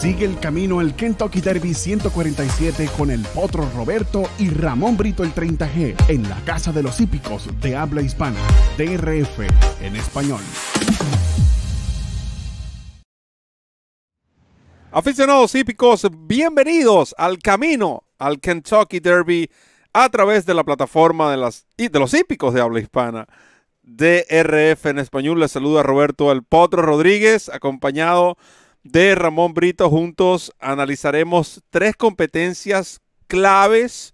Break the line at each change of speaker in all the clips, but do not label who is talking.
Sigue
el camino al Kentucky Derby 147 con el Potro Roberto y Ramón Brito el 30G en la Casa de los Hípicos de habla hispana, DRF en español.
Aficionados hípicos, bienvenidos al camino al Kentucky Derby a través de la plataforma de, las, de los hípicos de habla hispana. DRF en español. Les saluda Roberto El Potro Rodríguez, acompañado de Ramón Brito. Juntos analizaremos tres competencias claves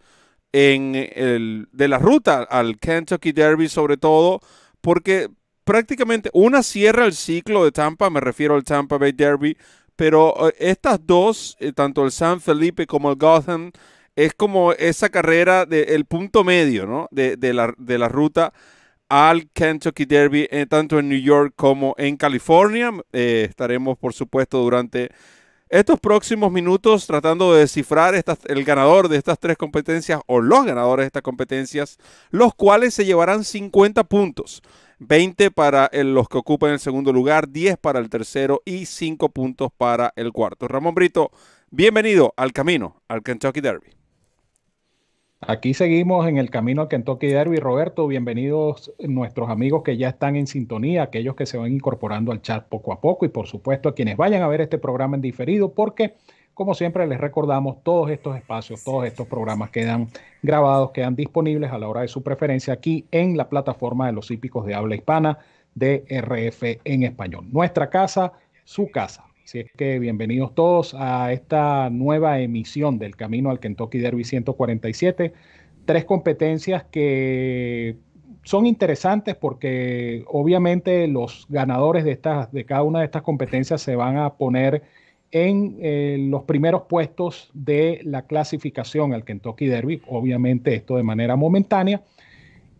en el, de la ruta al Kentucky Derby, sobre todo, porque prácticamente una cierra el ciclo de Tampa, me refiero al Tampa Bay Derby, pero eh, estas dos, eh, tanto el San Felipe como el Gotham, es como esa carrera del punto medio ¿no? de, de, la, de la ruta al Kentucky Derby, eh, tanto en New York como en California. Eh, estaremos, por supuesto, durante estos próximos minutos tratando de descifrar el ganador de estas tres competencias o los ganadores de estas competencias, los cuales se llevarán 50 puntos. 20 para los que ocupan el segundo lugar, 10 para el tercero y 5 puntos para el cuarto. Ramón Brito, bienvenido al camino al Kentucky Derby.
Aquí seguimos en el camino al Kentucky Derby. Roberto, bienvenidos nuestros amigos que ya están en sintonía, aquellos que se van incorporando al chat poco a poco y por supuesto a quienes vayan a ver este programa en diferido, porque como siempre les recordamos, todos estos espacios, todos estos programas quedan grabados, quedan disponibles a la hora de su preferencia aquí en la plataforma de los hípicos de habla hispana de RF en español. Nuestra casa, su casa. Así es que bienvenidos todos a esta nueva emisión del Camino al Kentucky Derby 147. Tres competencias que son interesantes porque obviamente los ganadores de, estas, de cada una de estas competencias se van a poner en eh, los primeros puestos de la clasificación al Kentucky Derby, obviamente esto de manera momentánea,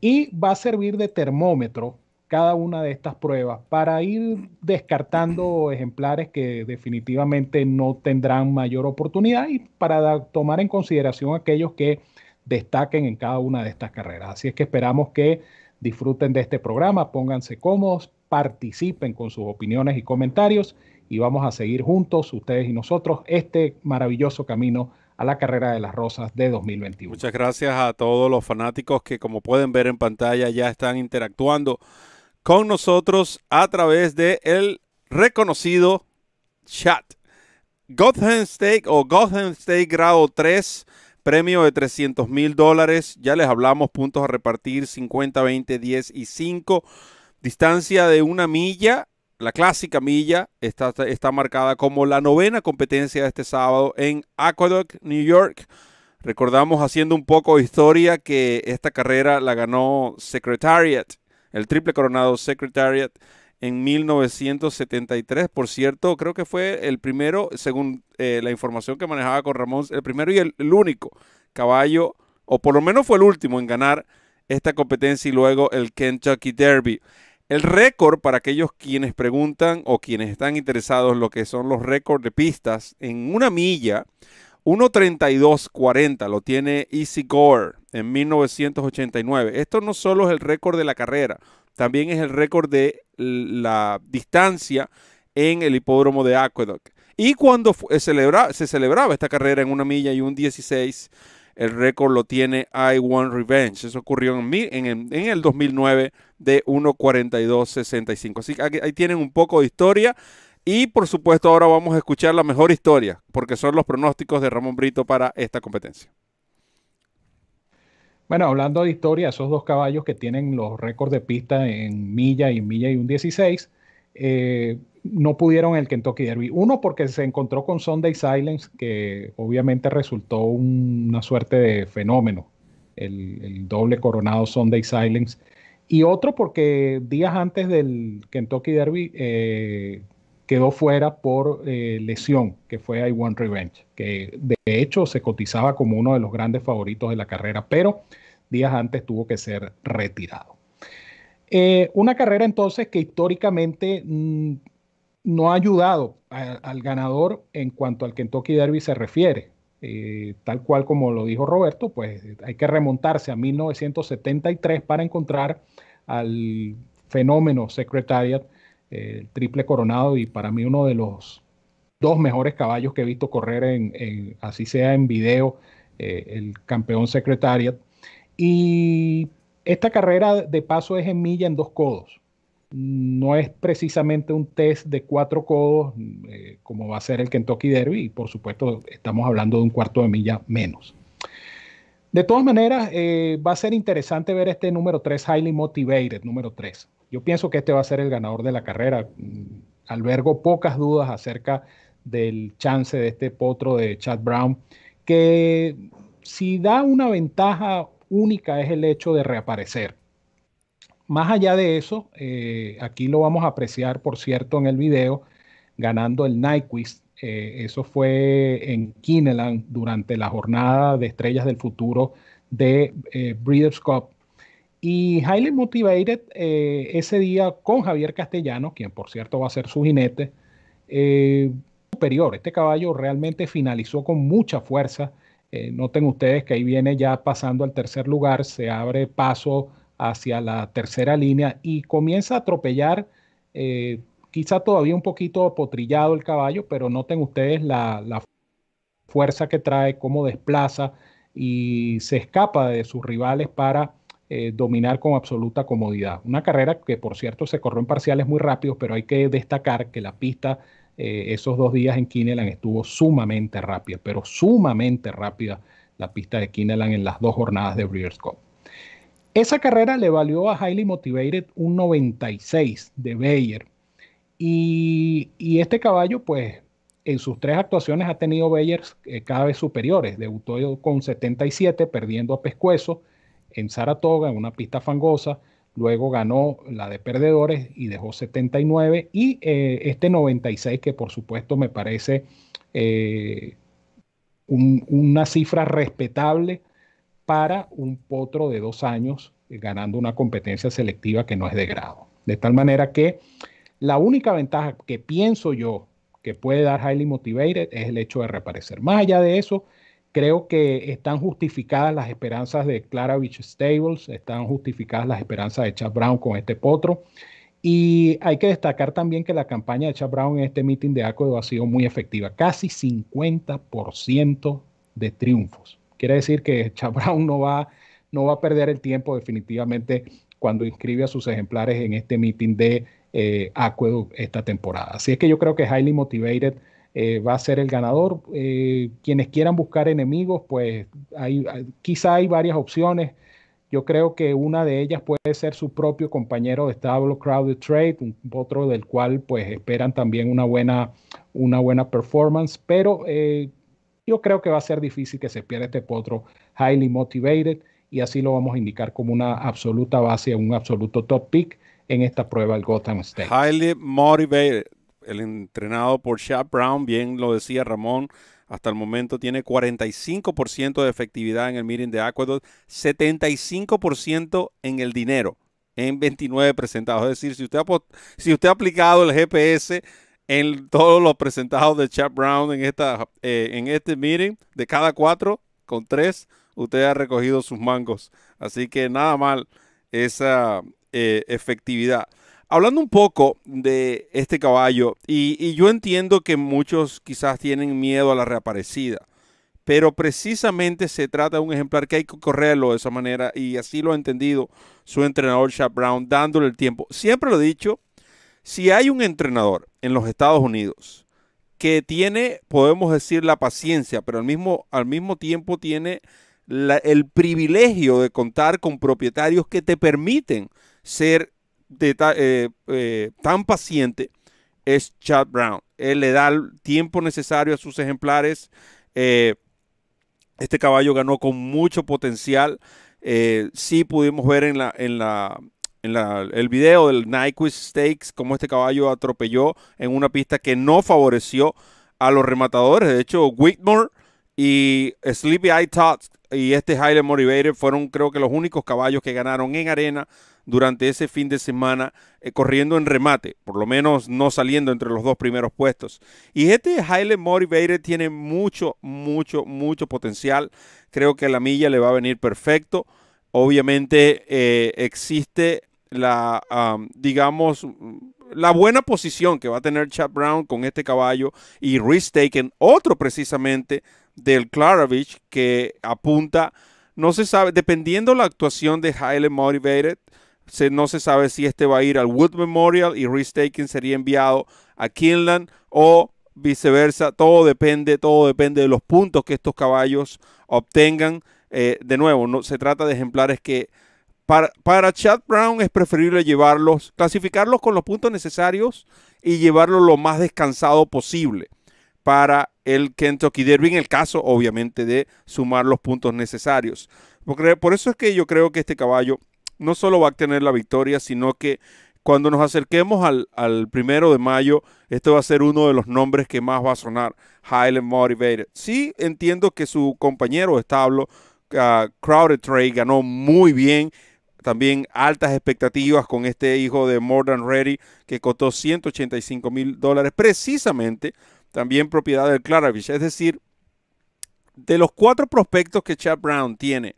y va a servir de termómetro cada una de estas pruebas para ir descartando ejemplares que definitivamente no tendrán mayor oportunidad y para tomar en consideración aquellos que destaquen en cada una de estas carreras. Así es que esperamos que disfruten de este programa, pónganse cómodos, participen con sus opiniones y comentarios y vamos a seguir juntos, ustedes y nosotros, este maravilloso camino a la carrera de las rosas de 2021.
Muchas gracias a todos los fanáticos que como pueden ver en pantalla ya están interactuando con nosotros a través de el reconocido chat. Gotham Stake o Gotham Stake grado 3, premio de 300 mil dólares. Ya les hablamos, puntos a repartir 50, 20, 10 y 5. Distancia de una milla, la clásica milla, está, está marcada como la novena competencia de este sábado en Aqueduct, New York. Recordamos haciendo un poco historia que esta carrera la ganó Secretariat el triple coronado Secretariat en 1973. Por cierto, creo que fue el primero, según eh, la información que manejaba con Ramón, el primero y el, el, único caballo, o por lo menos fue el último en ganar esta competencia y luego el Kentucky Derby. El récord, para aquellos quienes preguntan o quienes están interesados lo que son los récords de pistas en una milla 1.32.40 lo tiene Easy Gore en 1989. Esto no solo es el récord de la carrera, también es el récord de la distancia en el hipódromo de Aqueduct. Y cuando eh, se celebraba esta carrera en una milla y un 16, el récord lo tiene I Want Revenge. Eso ocurrió en, en, en el 2009 de 1.42.65. Así que ahí tienen un poco de historia y por supuesto ahora vamos a escuchar la mejor historia, porque son los pronósticos de Ramón Brito para esta competencia.
Bueno, hablando de historia, esos dos caballos que tienen los récords de pista en milla y milla y un 16, eh, no pudieron el Kentucky Derby. Uno porque se encontró con Sunday Silence, que obviamente resultó una suerte de fenómeno, el, doble coronado Sunday Silence. Y otro porque días antes del Kentucky Derby, eh, quedó fuera por eh, lesión, que fue I Want Revenge, que de hecho se cotizaba como uno de los grandes favoritos de la carrera, pero días antes tuvo que ser retirado. Eh, una carrera entonces que históricamente mm, no ha ayudado al ganador en cuanto al Kentucky Derby se refiere. Eh, tal cual como lo dijo Roberto, pues hay que remontarse a 1973 para encontrar al fenómeno Secretariat eh, el triple coronado y para mí uno de los dos mejores caballos que he visto correr, en, así sea en video, eh, el campeón Secretariat. Y esta carrera de paso es en milla en dos codos. No es precisamente un test de cuatro codos eh, como va a ser el Kentucky Derby y por supuesto estamos hablando de un cuarto de milla menos. De todas maneras, va a ser interesante ver este número 3, Highly Motivated, número 3. Yo pienso que este va a ser el ganador de la carrera. Mm, albergo pocas dudas acerca del chance de este potro de Chad Brown, que si da una ventaja única es el hecho de reaparecer. Más allá de eso, eh, aquí lo vamos a apreciar, por cierto, en el video, ganando el Nyquist. Eh, eso fue en Kineland durante la jornada de Estrellas del Futuro de eh, Breeders' Cup y Highly Motivated eh, ese día con Javier Castellano, quien por cierto va a ser su jinete, eh, superior. Este caballo realmente finalizó con mucha fuerza. Eh, noten ustedes que ahí viene ya pasando al tercer lugar, se abre paso hacia la tercera línea y comienza a atropellar, quizá todavía un poquito apotrillado el caballo, pero noten ustedes la, la, fuerza que trae, cómo desplaza y se escapa de sus rivales para eh, dominar con absoluta comodidad. Una carrera que, por cierto, se corrió en parciales muy rápidos, pero hay que destacar que la pista eh, esos dos días en Kineland estuvo sumamente rápida, pero sumamente rápida la pista de Kineland en las dos jornadas de Breeders' Cup. Esa carrera le valió a Highly Motivated un 96 de Bayer. Y, este caballo, pues, en sus tres actuaciones ha tenido Bayer eh, cada vez superiores. Debutó con 77, perdiendo a Pescuezo en Saratoga, en una pista fangosa. Luego ganó la de perdedores y dejó 79 y eh, este 96 que por supuesto me parece eh, una cifra respetable para un potro de dos años eh, ganando una competencia selectiva que no es de grado. De tal manera que la única ventaja que pienso yo que puede dar Highly Motivated es el hecho de reaparecer. Más allá de eso, Creo que están justificadas las esperanzas de Clara Beach Stables, están justificadas las esperanzas de Chad Brown con este potro. Y hay que destacar también que la campaña de Chad Brown en este meeting de Acuedo ha sido muy efectiva, casi 50% de triunfos. Quiere decir que Chad Brown no va, no va a perder el tiempo definitivamente cuando inscribe a sus ejemplares en este meeting de eh, Acuedo esta temporada. Así es que yo creo que es Highly Motivated eh, va a ser el ganador. Eh, quienes quieran buscar enemigos, pues hay, quizá hay varias opciones. Yo creo que una de ellas puede ser su propio compañero de establo, Crowded Trade, un, otro del cual pues esperan también una buena, una buena performance, pero eh, yo creo que va a ser difícil que se pierda este potro highly motivated y así lo vamos a indicar como una absoluta base, un absoluto top pick en esta prueba el Gotham State.
Highly motivated el entrenado por Chad Brown, bien lo decía Ramón, hasta el momento tiene 45% de efectividad en el meeting de Aqueduct, 75% en el dinero, en 29 presentados. Es decir, si usted ha, si usted ha aplicado el GPS en todos los presentados de Chad Brown en, esta, eh, en este meeting, de cada cuatro, con tres, usted ha recogido sus mangos. Así que nada mal esa eh, efectividad. Hablando un poco de este caballo, y, yo entiendo que muchos quizás tienen miedo a la reaparecida, pero precisamente se trata de un ejemplar que hay que correrlo de esa manera, y así lo ha entendido su entrenador Chad Brown, dándole el tiempo. Siempre lo he dicho, si hay un entrenador en los Estados Unidos que tiene, podemos decir, la paciencia, pero al mismo, al mismo tiempo tiene el privilegio de contar con propietarios que te permiten ser eh, eh, tan paciente es Chad Brown. Él le da el tiempo necesario a sus ejemplares. Eh, este caballo ganó con mucho potencial. sí pudimos ver en la, en la, en la, el video del Nyquist Stakes cómo este caballo atropelló en una pista que no favoreció a los rematadores. De hecho, Whitmore y Sleepy Eye Tots y este Highland Motivated fueron creo que los únicos caballos que ganaron en arena durante ese fin de semana eh, corriendo en remate, por lo menos no saliendo entre los dos primeros puestos. Y este Haile Motivated tiene mucho, mucho, mucho potencial. Creo que a la milla le va a venir perfecto. Obviamente eh, existe la, digamos, la buena posición que va a tener Chad Brown con este caballo y Risk Taken, otro precisamente del Claravich que apunta, no se sabe, dependiendo la actuación de Highly Motivated, no se sabe si este va a ir al Wood Memorial y Restaking sería enviado a Kinland o viceversa. Todo depende, todo depende de los puntos que estos caballos obtengan. Eh, de nuevo, no, se trata de ejemplares que para, Chad Brown es preferible llevarlos, clasificarlos con los puntos necesarios y llevarlos lo más descansado posible para el Kentucky Derby, en el caso obviamente de sumar los puntos necesarios. por eso es que yo creo que este caballo no solo va a tener la victoria, sino que cuando nos acerquemos al, primero de mayo, este va a ser uno de los nombres que más va a sonar, Highly Motivated. Sí, entiendo que su compañero establo, uh, Crowded Trade, ganó muy bien. También altas expectativas con este hijo de Modern Ready que costó 185 mil dólares, precisamente también propiedad del Claravich. Es decir, de los cuatro prospectos que Chad Brown tiene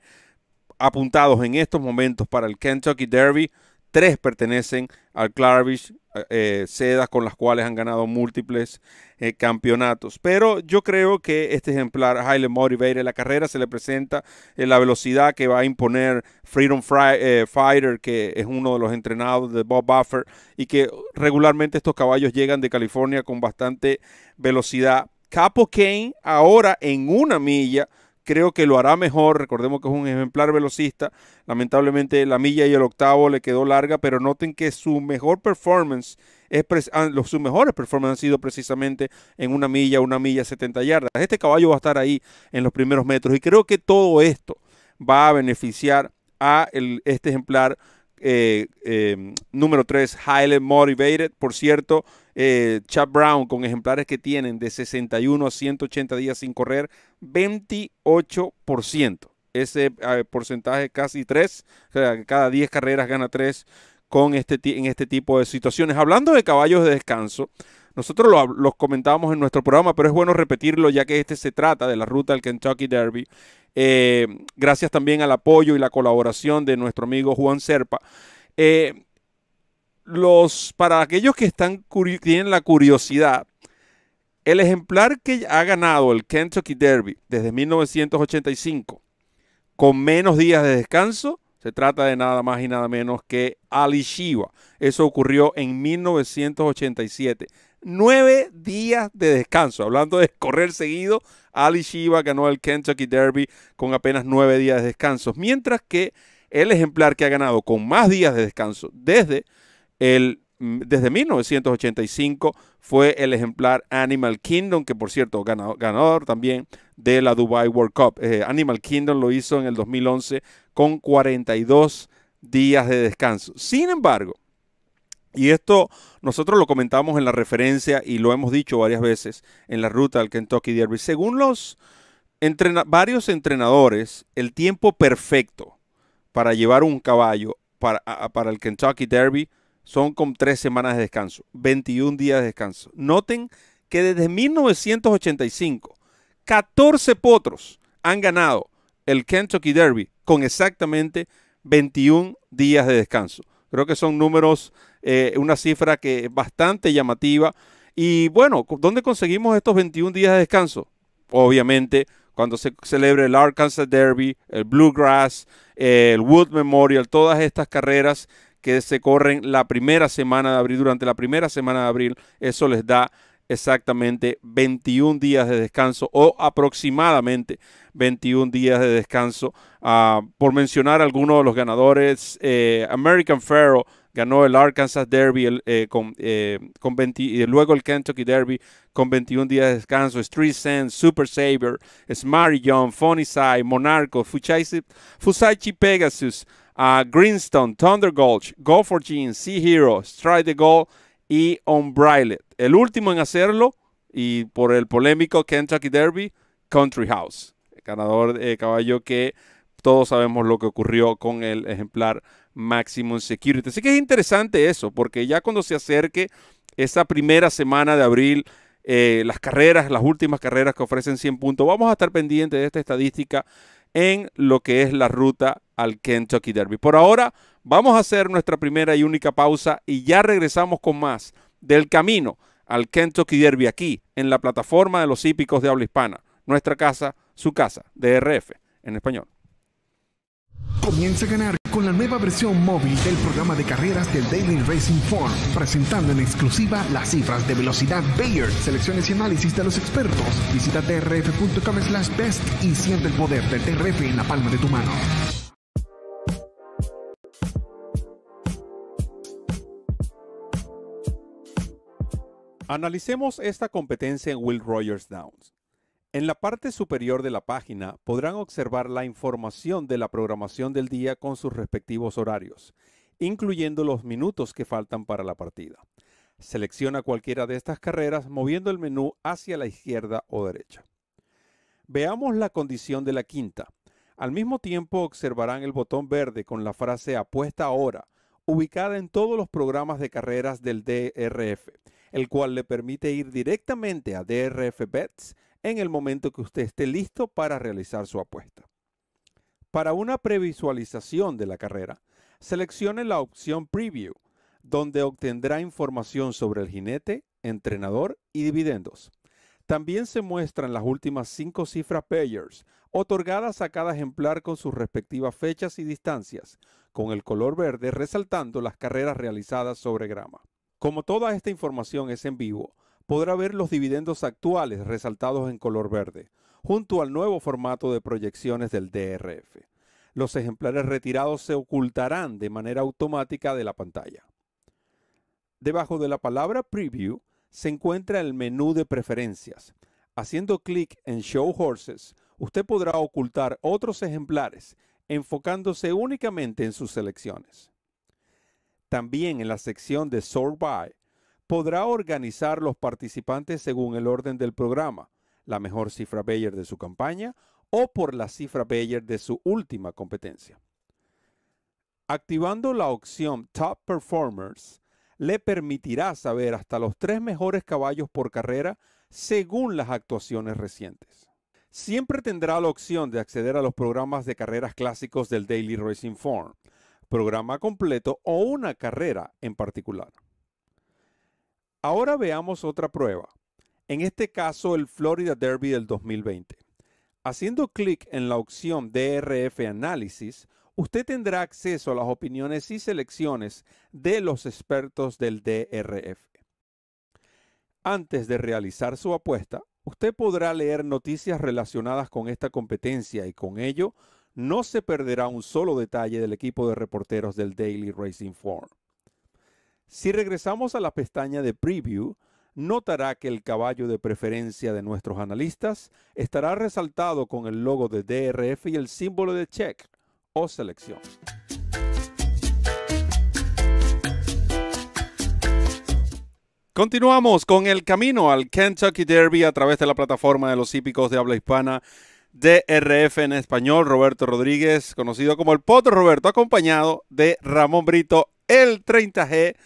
apuntados en estos momentos para el Kentucky Derby. Tres pertenecen al Clarvis, eh, eh, sedas con las cuales han ganado múltiples eh, campeonatos. Pero yo creo que este ejemplar, Highland Motivated, la carrera se le presenta en la velocidad que va a imponer Freedom Fighter, que es uno de los entrenados de Bob Buffer, y que regularmente estos caballos llegan de California con bastante velocidad. Capo Kane ahora en una milla creo que lo hará mejor. Recordemos que es un ejemplar velocista. Lamentablemente la milla y el octavo le quedó larga, pero noten que su mejor performance, es ah, sus mejores performances han sido precisamente en una milla, una milla, 70 yardas. Este caballo va a estar ahí en los primeros metros y creo que todo esto va a beneficiar a el, este ejemplar eh, eh, número 3, Highly Motivated. Por cierto, eh, Chad Brown con ejemplares que tienen de 61 a 180 días sin correr, 28%. Ese eh, porcentaje casi 3, o sea, cada 10 carreras gana 3 con este, en este tipo de situaciones. Hablando de caballos de descanso, nosotros los comentábamos en nuestro programa, pero es bueno repetirlo ya que este se trata de la ruta del Kentucky Derby. Eh, gracias también al apoyo y la colaboración de nuestro amigo Juan Serpa. Eh, los, para aquellos que están, tienen la curiosidad, el ejemplar que ha ganado el Kentucky Derby desde 1985, con menos días de descanso, se trata de nada más y nada menos que Ali Shiva. Eso ocurrió en 1987. Nueve días de descanso. Hablando de correr seguido, Ali Shiva ganó el Kentucky Derby con apenas nueve días de descanso. Mientras que el ejemplar que ha ganado con más días de descanso desde el, mm, desde 1985 fue el ejemplar Animal Kingdom, que por cierto, ganador, también de la Dubai World Cup. Eh, Animal Kingdom lo hizo en el 2011 con 42 días de descanso. Sin embargo, y esto nosotros lo comentamos en la referencia y lo hemos dicho varias veces en la ruta al Kentucky Derby. Según los varios entrenadores, el tiempo perfecto para llevar un caballo para, para el Kentucky Derby son con tres semanas de descanso, 21 días de descanso. Noten que desde 1985, 14 potros han ganado el Kentucky Derby con exactamente 21 días de descanso. Creo que son números, eh, una cifra que es bastante llamativa. Y bueno, ¿dónde conseguimos estos 21 días de descanso? Obviamente, cuando se celebre el Arkansas Derby, el Bluegrass, el Wood Memorial, todas estas carreras que se corren la primera semana de abril, durante la primera semana de abril, eso les da exactamente 21 días de descanso o aproximadamente 21 días de descanso. Ah, por mencionar algunos de los ganadores, eh, American Pharaoh ganó el Arkansas Derby eh, con, eh, con y luego el Kentucky Derby con 21 días de descanso, Street Sense, Super Saber, Smarty John, Funny Side, Monarco, Fusaichi Pegasus, a ah, Greenstone, Thunder Gulch, Go for Jeans, Sea Hero, Stride the Goal y Unbridled. El último en hacerlo y por el polémico Kentucky Derby, Country House. El ganador de eh, caballo que todos sabemos lo que ocurrió con el ejemplar Maximum Security. Así que es interesante eso, porque ya cuando se acerque esa primera semana de abril, eh, las carreras, las últimas carreras que ofrecen 100 puntos, vamos a estar pendientes de esta estadística en lo que es la ruta al Kentucky Derby. Por ahora vamos a hacer nuestra primera y única pausa y ya regresamos con más del camino al Kentucky Derby aquí en la plataforma de los hípicos de habla hispana. Nuestra casa, su casa, DRF en español.
Comienza a ganar con la nueva versión móvil del programa de carreras del Daily Racing Form, presentando en exclusiva las cifras de velocidad Bayer, selecciones y análisis de los expertos. Visita trf.com slash best y siente el poder del TRF en la palma de tu mano.
Analicemos esta competencia en Will Rogers Downs. En la parte superior de la página podrán observar la información de la programación del día con sus respectivos horarios, incluyendo los minutos que faltan para la partida. Selecciona cualquiera de estas carreras moviendo el menú hacia la izquierda o derecha. Veamos la condición de la quinta. Al mismo tiempo observarán el botón verde con la frase apuesta ahora, ubicada en todos los programas de carreras del DRF el cual le permite ir directamente a DRF Bets en el momento que usted esté listo para realizar su apuesta. Para una previsualización de la carrera, seleccione la opción Preview, donde obtendrá información sobre el jinete, entrenador y dividendos. También se muestran las últimas cinco cifras payers, otorgadas a cada ejemplar con sus respectivas fechas y distancias, con el color verde resaltando las carreras realizadas sobre grama. Como toda esta información es en vivo, podrá ver los dividendos actuales resaltados en color verde, junto al nuevo formato de proyecciones del DRF. Los ejemplares retirados se ocultarán de manera automática de la pantalla. Debajo de la palabra Preview se encuentra el menú de preferencias. Haciendo clic en Show Horses, usted podrá ocultar otros ejemplares, enfocándose únicamente en sus selecciones. También en la sección de Sort By podrá organizar los participantes según el orden del programa, la mejor cifra Bayer de su campaña o por la cifra Bayer de su última competencia. Activando la opción Top Performers, le permitirá saber hasta los tres mejores caballos por carrera según las actuaciones recientes. Siempre tendrá la opción de acceder a los programas de carreras clásicos del Daily Racing Form, programa completo o una carrera en particular. Ahora veamos otra prueba, en este caso el Florida Derby del 2020. Haciendo clic en la opción DRF Análisis, usted tendrá acceso a las opiniones y selecciones de los expertos del DRF. Antes de realizar su apuesta, usted podrá leer noticias relacionadas con esta competencia y con ello no se perderá un solo detalle del equipo de reporteros del Daily Racing Form. Si regresamos a la pestaña de Preview, notará que el caballo de preferencia de nuestros analistas estará resaltado con el logo de DRF y el símbolo de check o selección. Continuamos con el camino al Kentucky Derby a través de la plataforma de los hípicos de habla hispana DRF en español, Roberto Rodríguez, conocido como el Potro Roberto, acompañado de Ramón Brito, el 30G.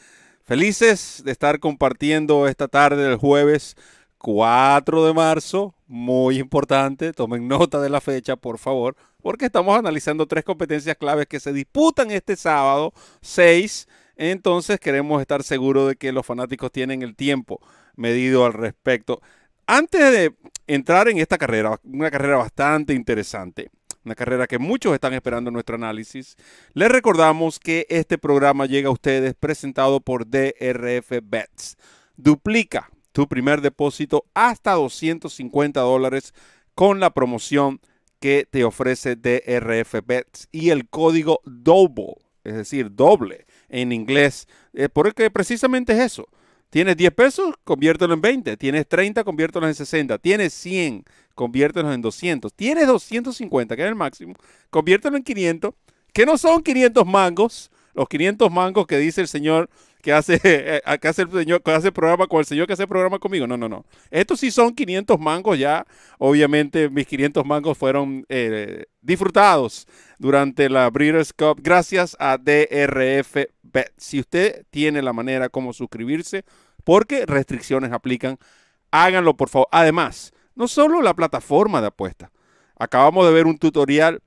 Felices de estar compartiendo esta tarde del jueves 4 de marzo, muy importante, tomen nota de la fecha, por favor, porque estamos analizando tres competencias claves que se disputan este sábado 6. Entonces queremos estar seguros de que los fanáticos tienen el tiempo medido al respecto. Antes de entrar en esta carrera, una carrera bastante interesante, una carrera que muchos están esperando en nuestro análisis, les recordamos que este programa llega a ustedes presentado por DRF Bets. Duplica tu primer depósito hasta 250 con la promoción que te ofrece DRF Bets y el código DOUBLE, es decir, doble en inglés, eh, porque precisamente es eso ¿Tienes 10 pesos? Conviértelo en 20. ¿Tienes 30? conviértelo en 60. ¿Tienes 100? conviértelo en 200. ¿Tienes 250, que es el máximo? Conviértelo en 500, que no son 500 mangos. Los 500 mangos que dice el señor eh, que hace, el señor, que hace programa con el señor que hace programa conmigo. No, no, no. Estos sí son 500 mangos ya. Obviamente mis 500 mangos fueron eh, disfrutados durante la Breeders' Cup gracias a DRF Bet. Si usted tiene la manera como suscribirse, porque restricciones aplican, háganlo por favor. Además, no solo la plataforma de apuesta. Acabamos de ver un tutorial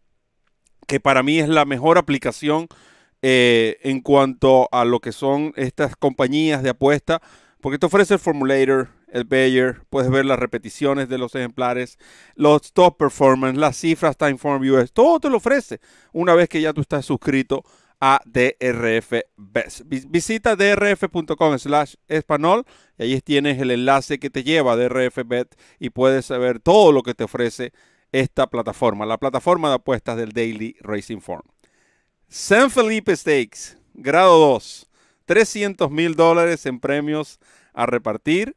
que para mí es la mejor aplicación eh, en cuanto a lo que son estas compañías de apuesta, porque te ofrece el Formulator, el Bayer, puedes ver las repeticiones de los ejemplares, los top performance, las cifras Time Form US, todo te lo ofrece una vez que ya tú estás suscrito a DRF Visita drf.com slash espanol y ahí tienes el enlace que te lleva a DRF Bet y puedes saber todo lo que te ofrece esta plataforma, la plataforma de apuestas del Daily Racing Form. San Felipe Stakes, grado 2. 300 mil dólares en premios a repartir.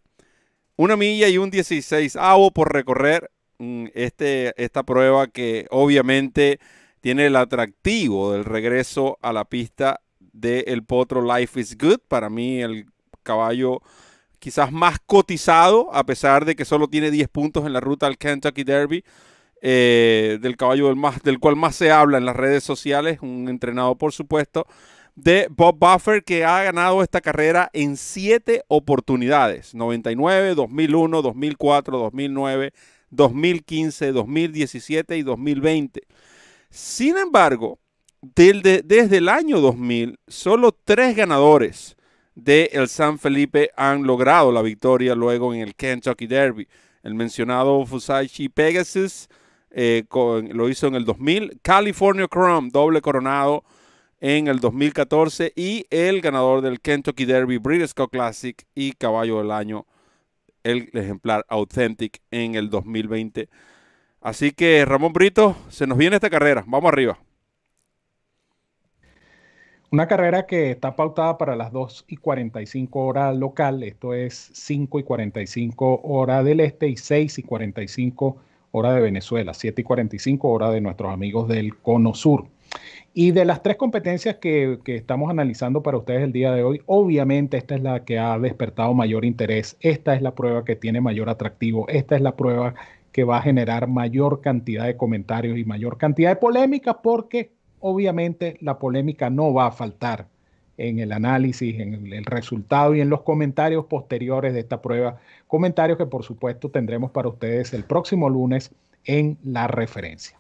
Una milla y un 16 avo por recorrer mm, este, esta prueba que obviamente tiene el atractivo del regreso a la pista del El potro Life is Good. Para mí el caballo quizás más cotizado, a pesar de que solo tiene 10 puntos en la ruta al Kentucky Derby. Eh, del caballo del, más, del cual más se habla en las redes sociales, un entrenado por supuesto, de Bob Buffer que ha ganado esta carrera en siete oportunidades, 99, 2001, 2004, 2009, 2015, 2017 y 2020. Sin embargo, desde el año 2000, solo tres ganadores de el San Felipe han logrado la victoria luego en el Kentucky Derby. El mencionado Fusaichi Pegasus, eh, lo hizo en el 2000. California Chrome, doble coronado en el 2014. Y el ganador del Kentucky Derby, British Cup Classic y Caballo del Año, el ejemplar Authentic en el 2020. Así que Ramón Brito, se nos viene esta carrera. Vamos arriba.
Una carrera que está pautada para las 2 y 45 horas local, esto es 5 y 45 horas del este y 6 y 45 horas hora de Venezuela, 7 y 45 hora de nuestros amigos del Cono Sur. Y de las tres competencias que, que, estamos analizando para ustedes el día de hoy, obviamente esta es la que ha despertado mayor interés, esta es la prueba que tiene mayor atractivo, esta es la prueba que va a generar mayor cantidad de comentarios y mayor cantidad de polémica, porque obviamente la polémica no va a faltar en el análisis, en el resultado y en los comentarios posteriores de esta prueba. Comentarios que por supuesto tendremos para ustedes el próximo lunes en la referencia.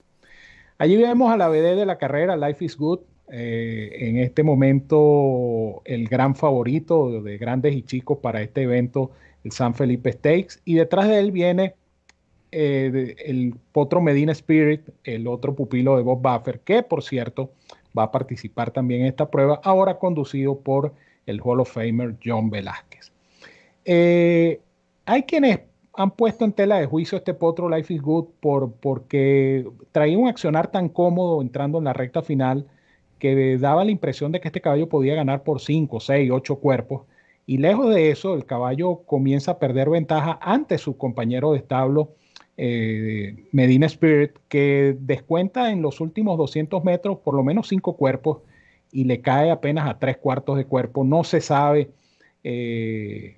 Allí vemos a la BD de la carrera, Life is Good. Eh, en este momento el gran favorito de grandes y chicos para este evento, el San Felipe Stakes. Y detrás de él viene eh, el Potro Medina Spirit, el otro pupilo de Bob Buffer, que por cierto va a participar también en esta prueba, ahora conducido por el Hall of Famer John Velázquez. Eh, hay quienes han puesto en tela de juicio este potro Life is Good por, porque traía un accionar tan cómodo entrando en la recta final que daba la impresión de que este caballo podía ganar por 5, 6, 8 cuerpos. Y lejos de eso, el caballo comienza a perder ventaja ante su compañero de establo eh, Medina Spirit, que descuenta en los últimos 200 metros por lo menos cinco cuerpos y le cae apenas a tres cuartos de cuerpo. No se sabe eh,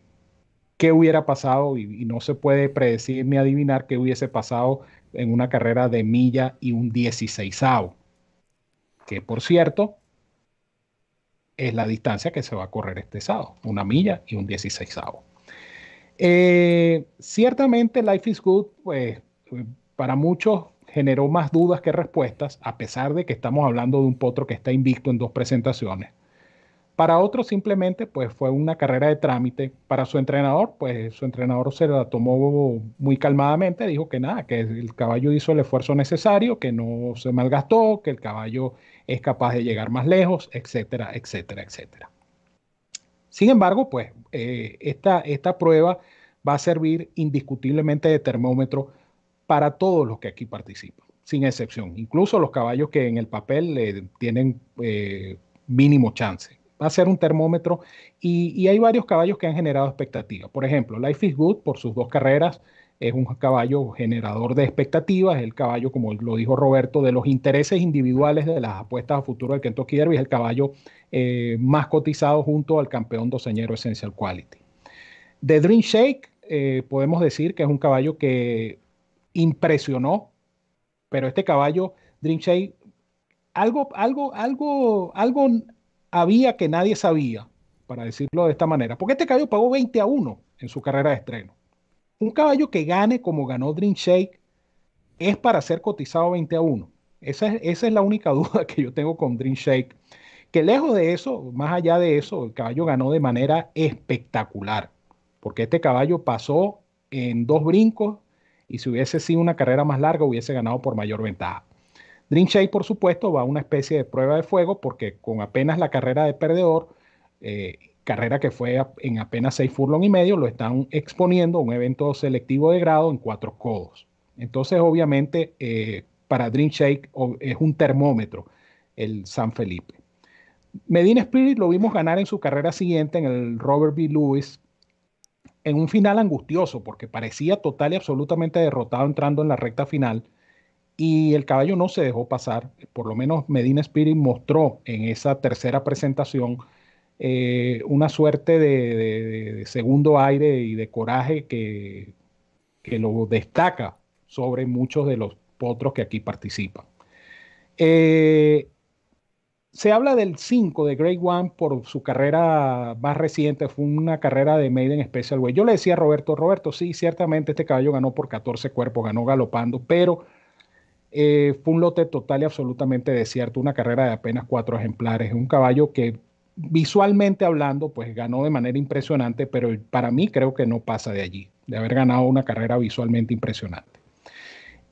qué hubiera pasado y, no se puede predecir ni adivinar qué hubiese pasado en una carrera de milla y un 16 que por cierto es la distancia que se va a correr este sábado, una milla y un 16 eh, ciertamente Life is Good, pues para muchos generó más dudas que respuestas, a pesar de que estamos hablando de un potro que está invicto en dos presentaciones. Para otros simplemente pues fue una carrera de trámite. Para su entrenador, pues su entrenador se la tomó muy calmadamente, dijo que nada, que el caballo hizo el esfuerzo necesario, que no se malgastó, que el caballo es capaz de llegar más lejos, etcétera, etcétera, etcétera. Sin embargo, pues eh, esta, prueba va a servir indiscutiblemente de termómetro para todos los que aquí participan, sin excepción, incluso los caballos que en el papel tienen eh, mínimo chance. Va a ser un termómetro y, y, hay varios caballos que han generado expectativas. Por ejemplo, Life is Good por sus dos carreras es un caballo generador de expectativas, es el caballo, como lo dijo Roberto, de los intereses individuales de las apuestas a futuro del Kentucky Derby, es el caballo eh, más cotizado junto al campeón doceñero Essential Quality. De Dream Shake, eh, podemos decir que es un caballo que impresionó, pero este caballo, Dream Shake, algo, algo, algo, algo había que nadie sabía, para decirlo de esta manera, porque este caballo pagó 20 a 1 en su carrera de estreno un caballo que gane como ganó Dream Shake es para ser cotizado 20 a 1. Esa es, la única duda que yo tengo con Dream Shake. Que lejos de eso, más allá de eso, el caballo ganó de manera espectacular. Porque este caballo pasó en dos brincos y si hubiese sido una carrera más larga hubiese ganado por mayor ventaja. Dream Shake, por supuesto, va a una especie de prueba de fuego porque con apenas la carrera de perdedor eh, carrera que fue en apenas seis furlong y medio, lo están exponiendo un evento selectivo de grado en cuatro codos. Entonces, obviamente, eh, para Dream Shake es un termómetro el San Felipe. Medina Spirit lo vimos ganar en su carrera siguiente en el Robert B. Lewis en un final angustioso porque parecía total y absolutamente derrotado entrando en la recta final y el caballo no se dejó pasar. Por lo menos Medina Spirit mostró en esa tercera presentación eh, una suerte de, segundo aire y de coraje que, lo destaca sobre muchos de los potros que aquí participan. Eh, se habla del 5 de Grade One por su carrera más reciente, fue una carrera de Maiden Special Way. Yo le decía a Roberto, Roberto, sí, ciertamente este caballo ganó por 14 cuerpos, ganó galopando, pero eh, fue un lote total y absolutamente desierto, una carrera de apenas cuatro ejemplares, un caballo que visualmente hablando, pues ganó de manera impresionante, pero para mí creo que no pasa de allí, de haber ganado una carrera visualmente impresionante.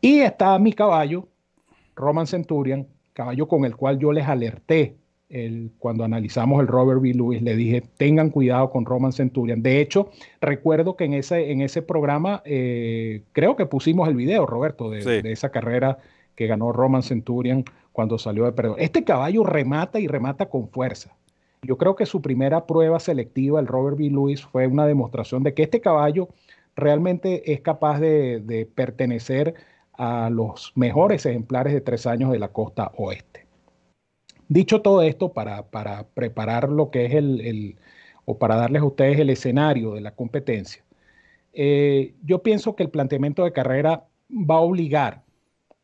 Y está mi caballo, Roman Centurion, caballo con el cual yo les alerté el, cuando analizamos el Robert B. Lewis, le dije, tengan cuidado con Roman Centurion. De hecho, recuerdo que en ese, en ese programa, eh, creo que pusimos el video, Roberto, de, de esa carrera que ganó Roman Centurion cuando salió de perdón. Este caballo remata y remata con fuerza. Yo creo que su primera prueba selectiva, el Robert B. Lewis, fue una demostración de que este caballo realmente es capaz de, pertenecer a los mejores ejemplares de tres años de la costa oeste. Dicho todo esto, para, preparar lo que es el, o para darles a ustedes el escenario de la competencia, eh, yo pienso que el planteamiento de carrera va a obligar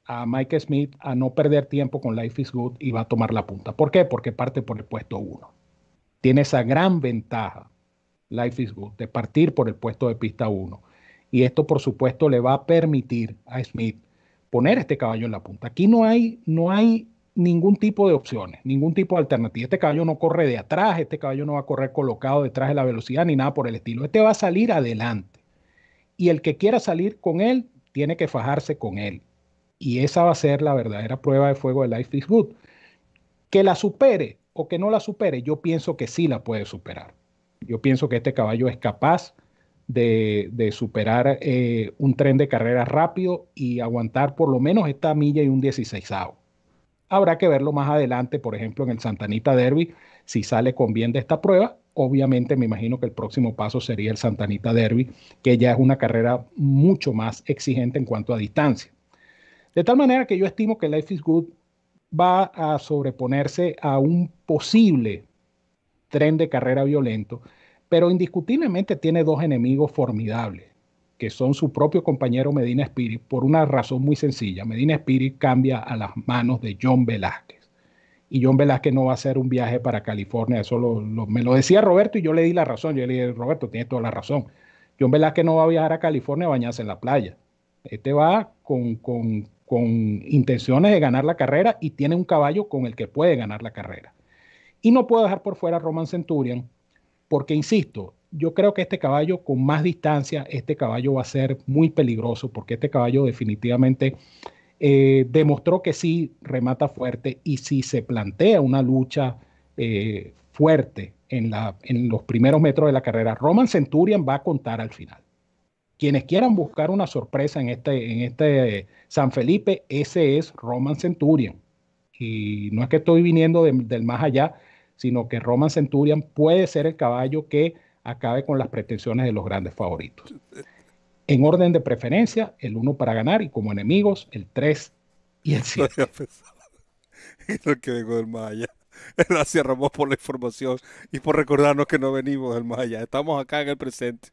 a Mike Smith a no perder tiempo con Life is Good y va a tomar la punta. ¿Por qué? Porque parte por el puesto 1 tiene esa gran ventaja, Life is Good, de partir por el puesto de pista 1. Y esto, por supuesto, le va a permitir a Smith poner este caballo en la punta. Aquí no hay, no hay ningún tipo de opciones, ningún tipo de alternativa. Este caballo no corre de atrás, este caballo no va a correr colocado detrás de la velocidad ni nada por el estilo. Este va a salir adelante. Y el que quiera salir con él, tiene que fajarse con él. Y esa va a ser la verdadera prueba de fuego de Life is Good. Que la supere, o que no la supere, yo pienso que sí la puede superar. Yo pienso que este caballo es capaz de, superar eh, un tren de carrera rápido y aguantar por lo menos esta milla y un 16 Habrá que verlo más adelante, por ejemplo, en el Santanita Derby, si sale con bien de esta prueba. Obviamente me imagino que el próximo paso sería el Santanita Derby, que ya es una carrera mucho más exigente en cuanto a distancia. De tal manera que yo estimo que Life is Good va a sobreponerse a un posible tren de carrera violento, pero indiscutiblemente tiene dos enemigos formidables, que son su propio compañero Medina Spirit, por una razón muy sencilla. Medina Spirit cambia a las manos de John Velázquez. Y John Velázquez no va a hacer un viaje para California, eso me lo decía Roberto y yo le di la razón. Yo le dije, Roberto, tiene toda la razón. John Velázquez no va a viajar a California a bañarse en la playa. Este va con intenciones de ganar la carrera y tiene un caballo con el que puede ganar la carrera. Y no puedo dejar por fuera a Roman Centurion, porque insisto, yo creo que este caballo con más distancia, este caballo va a ser muy peligroso, porque este caballo definitivamente eh, demostró que sí remata fuerte y si se plantea una lucha eh, fuerte en, la, en los primeros metros de la carrera, Roman Centurion va a contar al final. Quienes quieran buscar una sorpresa en este, en este San Felipe, ese es Roman Centurion. Y no es que estoy viniendo del más allá, sino que Roman Centurion puede ser el caballo que acabe con las pretensiones de los grandes favoritos. En orden de preferencia, el 1 para ganar y como enemigos, el 3 y el
7. Gracias Ramón por la información y por recordarnos que no venimos del Maya. Estamos acá en el presente.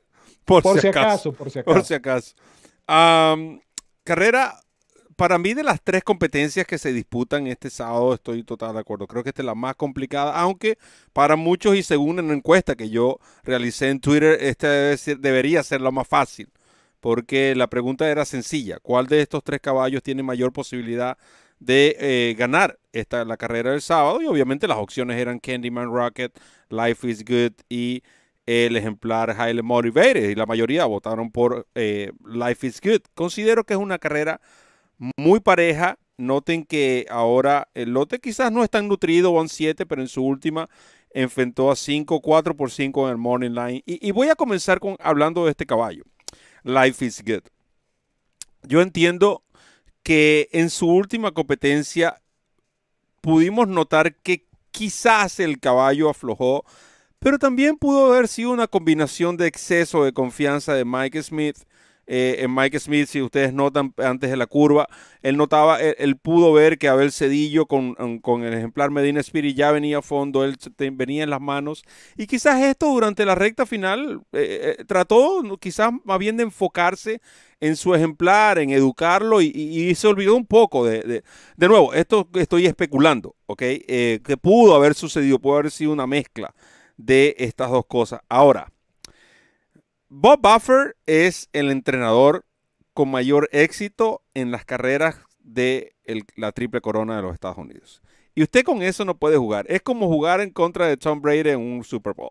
por, si acaso, por si acaso. Por si carrera para mí de las tres competencias que se disputan este sábado estoy total de acuerdo. Creo que esta es la más complicada, aunque para muchos y según una encuesta que yo realicé en Twitter, esta debería ser la más fácil, porque la pregunta era sencilla. ¿Cuál de estos tres caballos tiene mayor posibilidad de eh, ganar esta, la carrera del sábado? Y obviamente las opciones eran Candyman Rocket, Life is Good y el ejemplar Haile Motivated y la mayoría votaron por eh, Life is Good. Considero que es una carrera muy pareja. Noten que ahora el lote quizás no es tan nutrido, van 7, pero en su última enfrentó a 5, 4 por 5 en el Morning Line. Y, voy a comenzar con, hablando de este caballo, Life is Good. Yo entiendo que en su última competencia pudimos notar que quizás el caballo aflojó, pero también pudo haber sido una combinación de exceso de confianza de Mike Smith eh, en Mike Smith, si ustedes notan antes de la curva, él notaba, él, pudo ver que Abel Cedillo con, el ejemplar Medina Spirit ya venía a fondo, él venía en las manos. Y quizás esto durante la recta final eh, eh, trató quizás más bien de enfocarse en su ejemplar, en educarlo y, se olvidó un poco de, de, de, nuevo, esto estoy especulando, ¿ok? que pudo haber sucedido, pudo haber sido una mezcla de estas dos cosas. Ahora, Bob Buffer es el entrenador con mayor éxito en las carreras de la triple corona de los Estados Unidos. Y usted con eso no puede jugar. Es como jugar en contra de Tom Brady en un Super Bowl.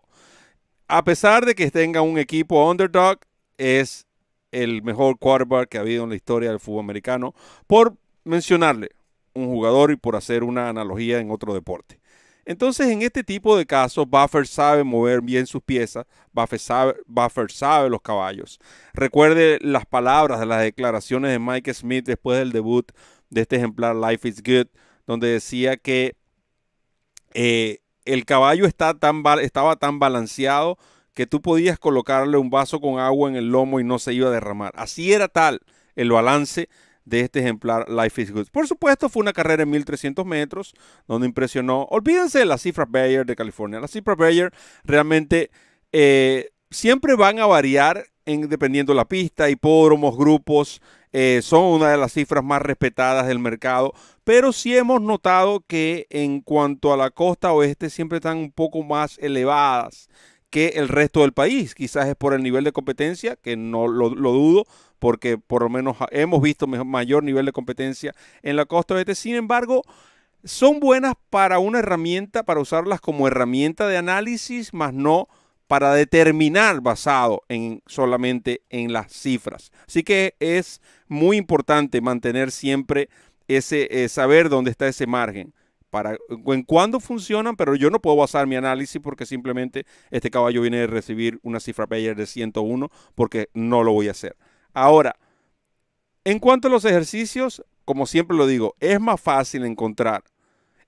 A pesar de que tenga un equipo underdog, es el mejor quarterback que ha habido en la historia del fútbol americano, por mencionarle un jugador y por hacer una analogía en otro deporte. Entonces, en este tipo de casos, Buffer sabe mover bien sus piezas, Buffer sabe, Buffer sabe los caballos. Recuerde las palabras de las declaraciones de Mike Smith después del debut de este ejemplar Life is Good, donde decía que eh, el caballo estaba tan balanceado que tú podías colocarle un vaso con agua en el lomo y no se iba a derramar. Así era tal el balance de este ejemplar Life is Good. Por supuesto, fue una carrera en 1300 metros donde impresionó. Olvídense de las cifras Bayer de California. Las cifras Bayer realmente eh, siempre van a variar en, dependiendo la pista, hipódromos, grupos. Eh, son una de las cifras más respetadas del mercado, pero sí hemos notado que en cuanto a la costa oeste siempre están un poco más elevadas que el resto del país. Quizás es por el nivel de competencia, que no lo dudo, porque por lo menos hemos visto mayor nivel de competencia en la costa este. Sin embargo, son buenas para una herramienta, para usarlas como herramienta de análisis, más no para determinar basado en solamente en las cifras. Así que es muy importante mantener siempre ese eh, saber dónde está ese margen. Para, en cuándo funcionan, pero yo no puedo basar mi análisis porque simplemente este caballo viene de recibir una cifra payer de 101 porque no lo voy a hacer. Ahora, en cuanto a los ejercicios, como siempre lo digo, es más fácil encontrar,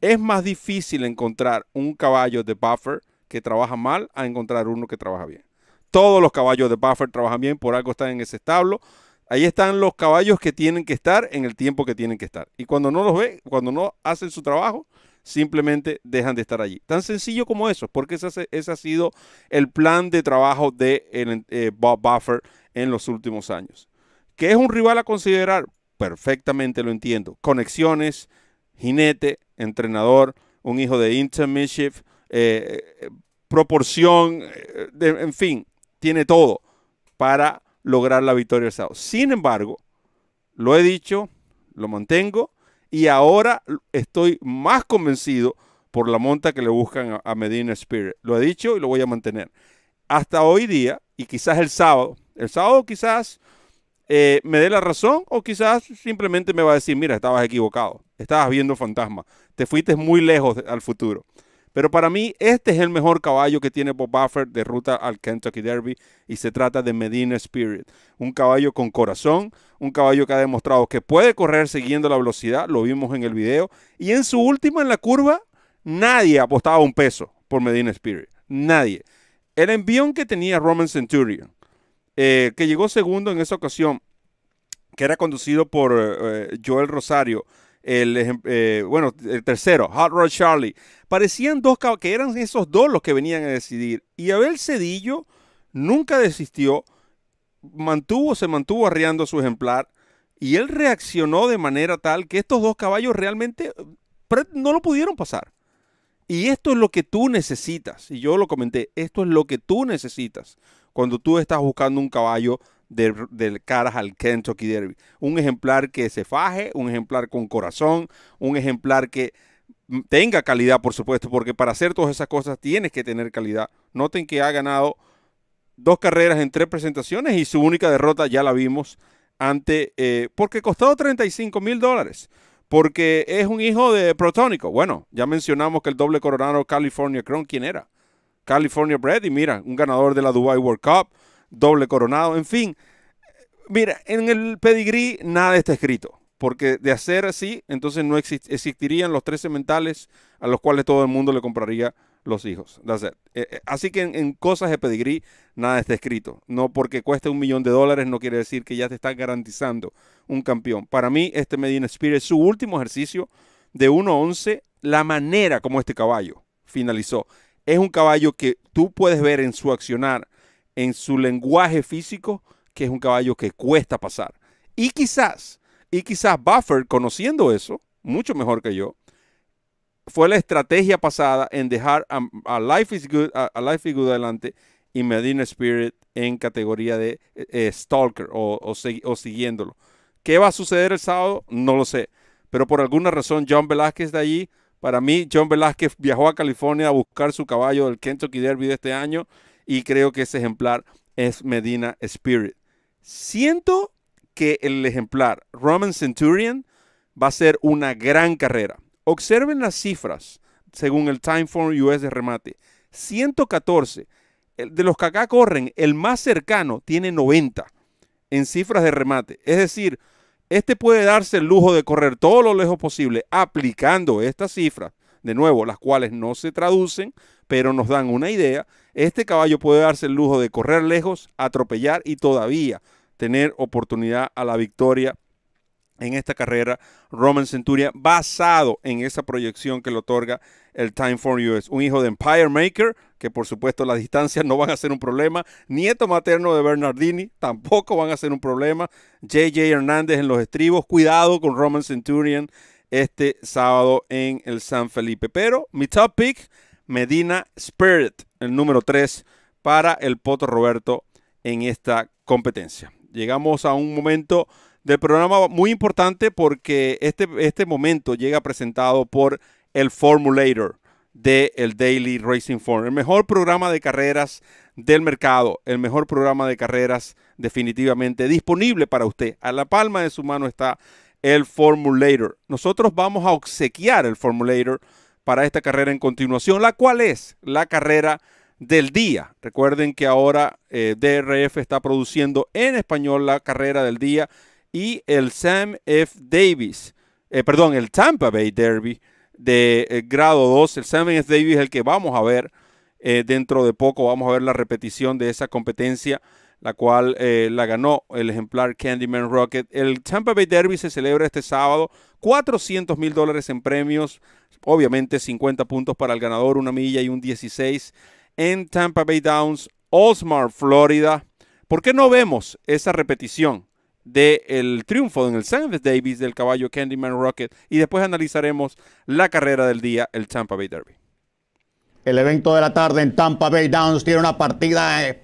es más difícil encontrar un caballo de buffer que trabaja mal a encontrar uno que trabaja bien. Todos los caballos de buffer trabajan bien, por algo están en ese establo. Ahí están los caballos que tienen que estar en el tiempo que tienen que estar. Y cuando no los ve, cuando no hacen su trabajo, simplemente dejan de estar allí. Tan sencillo como eso, porque ese, ha sido el plan de trabajo de eh, Bob Buffer en los últimos años. ¿Que es un rival a considerar? Perfectamente lo entiendo. Conexiones, jinete, entrenador, un hijo de internship, eh, eh, proporción, eh, en fin, tiene todo para lograr la victoria del sábado. Sin embargo, lo he dicho, lo mantengo y ahora estoy más convencido por la monta que le buscan a, Medina Spirit. Lo he dicho y lo voy a mantener. Hasta hoy día, y quizás el sábado, el sábado quizás eh, me dé la razón o quizás simplemente me va a decir, mira, estabas equivocado, estabas viendo fantasma, te fuiste muy lejos al futuro. Pero para mí este es el mejor caballo que tiene Bob Buffer de ruta al Kentucky Derby y se trata de Medina Spirit. Un caballo con corazón, un caballo que ha demostrado que puede correr siguiendo la velocidad, lo vimos en el video. Y en su última en la curva, nadie apostaba un peso por Medina Spirit, nadie. El envión que tenía Roman Centurion, eh, que llegó segundo en esa ocasión, que era conducido por eh, Joel Rosario. El, eh, bueno, el tercero, Hot Rod Charlie. Parecían dos que eran esos dos los que venían a decidir. Y Abel Cedillo nunca desistió, mantuvo, se mantuvo arriando su ejemplar. Y él reaccionó de manera tal que estos dos caballos realmente no lo pudieron pasar. Y esto es lo que tú necesitas. Y yo lo comenté, esto es lo que tú necesitas cuando tú estás buscando un caballo del, del caras al Kentucky Derby. Un ejemplar que se faje, un ejemplar con corazón, un ejemplar que tenga calidad, por supuesto, porque para hacer todas esas cosas tienes que tener calidad. Noten que ha ganado dos carreras en tres presentaciones y su única derrota ya la vimos ante, eh, porque costó 35 mil dólares, porque es un hijo de Protónico. Bueno, ya mencionamos que el doble coronado California Crown, ¿quién era? California Brady, mira, un ganador de la Dubai World Cup, doble coronado, en fin. Mira, en el pedigrí nada está escrito, porque de hacer así, entonces no existirían los 13 mentales a los cuales todo el mundo le compraría los hijos. Eh, eh, así que en, cosas de pedigrí nada está escrito. No porque cueste un millón de dólares no quiere decir que ya te estás garantizando un campeón. Para mí este Medina Spirit es su último ejercicio de 1-11, la manera como este caballo finalizó es un caballo que tú puedes ver en su accionar, en su lenguaje físico, que es un caballo que cuesta pasar. Y quizás, y quizás Buffer, conociendo eso, mucho mejor que yo, fue la estrategia pasada en dejar a, Life is Good, a, Life adelante y Medina Spirit en categoría de eh, eh, stalker o, o, siguiéndolo. ¿Qué va a suceder el sábado? No lo sé. Pero por alguna razón John Velázquez de allí para mí, John Velázquez viajó a California a buscar su caballo del Kentucky Derby de este año y creo que ese ejemplar es Medina Spirit. Siento que el ejemplar Roman Centurion va a ser una gran carrera. Observen las cifras según el Timeform US de remate. 114. De los que acá corren, el más cercano tiene 90 en cifras de remate. Es decir, este puede darse el lujo de correr todo lo lejos posible aplicando estas cifras, de nuevo, las cuales no se traducen, pero nos dan una idea. Este caballo puede darse el lujo de correr lejos, atropellar y todavía tener oportunidad a la victoria en esta carrera Roman Centurion, basado en esa proyección que le otorga el Time for US. Un hijo de Empire Maker, que por supuesto las distancias no van a ser un problema. Nieto materno de Bernardini, tampoco van a ser un problema. JJ Hernández en los estribos. Cuidado con Roman Centurion este sábado en el San Felipe. Pero mi top pick, Medina Spirit, el número 3 para el Poto Roberto en esta competencia. Llegamos a un momento del programa muy importante porque este, este momento llega presentado por el Formulator de el Daily Racing Form, el mejor programa de carreras del mercado, el mejor programa de carreras definitivamente disponible para usted. A la palma de su mano está el Formulator. Nosotros vamos a obsequiar el Formulator para esta carrera en continuación, la cual es la carrera del día. Recuerden que ahora eh, DRF está produciendo en español la carrera del día y el Sam F. Davis, eh, perdón, el Tampa Bay Derby de eh, grado 2. El Sam F. Davis es el que vamos a ver eh, dentro de poco. Vamos a ver la repetición de esa competencia, la cual la ganó el ejemplar Candyman Rocket. El Tampa Bay Derby se celebra este sábado. 400 mil dólares en premios. Obviamente 50 puntos para el ganador, una milla y un 16 en Tampa Bay Downs, Osmar, Florida. ¿Por qué no vemos esa repetición? del triunfo en el sanford Davis del caballo Candyman Rocket y después analizaremos la carrera del día, el Tampa Bay Derby.
El evento de la tarde en Tampa Bay Downs tiene una partida eh,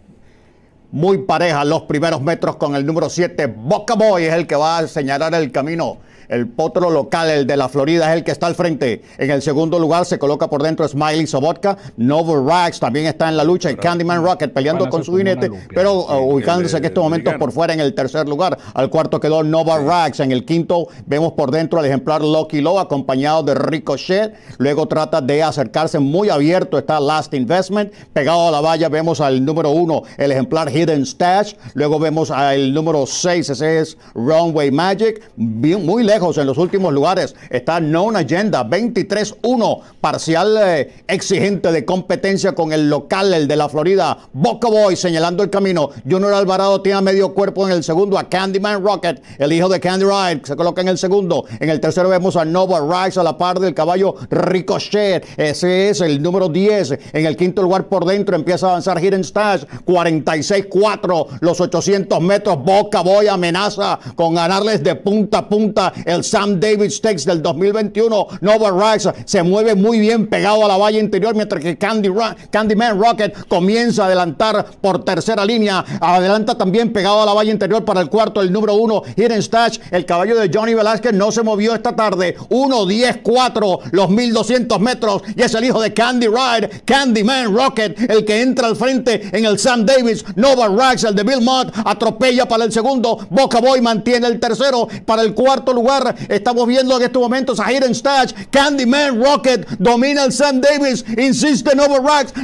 muy pareja. Los primeros metros con el número 7, Boca Boy, es el que va a señalar el camino el potro local, el de la Florida, es el que está al frente. En el segundo lugar se coloca por dentro Smiley Sobotka. Nova Rags también está en la lucha. Y Candyman Rocket peleando con su jinete, pero uh, ubicándose en estos momentos por fuera en el tercer lugar. Al cuarto quedó Nova Rags. En el quinto vemos por dentro al ejemplar Lucky Low acompañado de Ricochet. Luego trata de acercarse muy abierto. Está Last Investment. Pegado a la valla vemos al número uno, el ejemplar Hidden Stash. Luego vemos al número seis, ese es Runway Magic. muy lejos en los últimos lugares está Known Agenda, 23-1, parcial eh, exigente de competencia con el local, el de la Florida, Boca Boy señalando el camino. Junior Alvarado tiene a medio cuerpo en el segundo, a Candyman Rocket, el hijo de Candy Ride, se coloca en el segundo. En el tercero vemos a Nova Rice a la par del caballo Ricochet, ese es el número 10. En el quinto lugar por dentro empieza a avanzar Hidden Stash, 46-4, los 800 metros, Boca Boy amenaza con ganarles de punta a punta el Sam Davis Tex del 2021, Nova Rise, se mueve muy bien pegado a la valla interior, mientras que Candy Candyman Rocket comienza a adelantar por tercera línea, adelanta también pegado a la valla interior para el cuarto, el número uno, Hidden Stash, el caballo de Johnny Velázquez no se movió esta tarde, 1-10-4, los 1200 metros, y es el hijo de Candy Ride, Candyman Rocket, el que entra al frente en el Sam Davis, Nova Rise, el de Bill Mott, atropella para el segundo, Boca Boy mantiene el tercero, para el cuarto lugar, Estamos viendo en estos momentos a Hidden Stash, Candyman Rocket, domina el Sam Davis, insiste en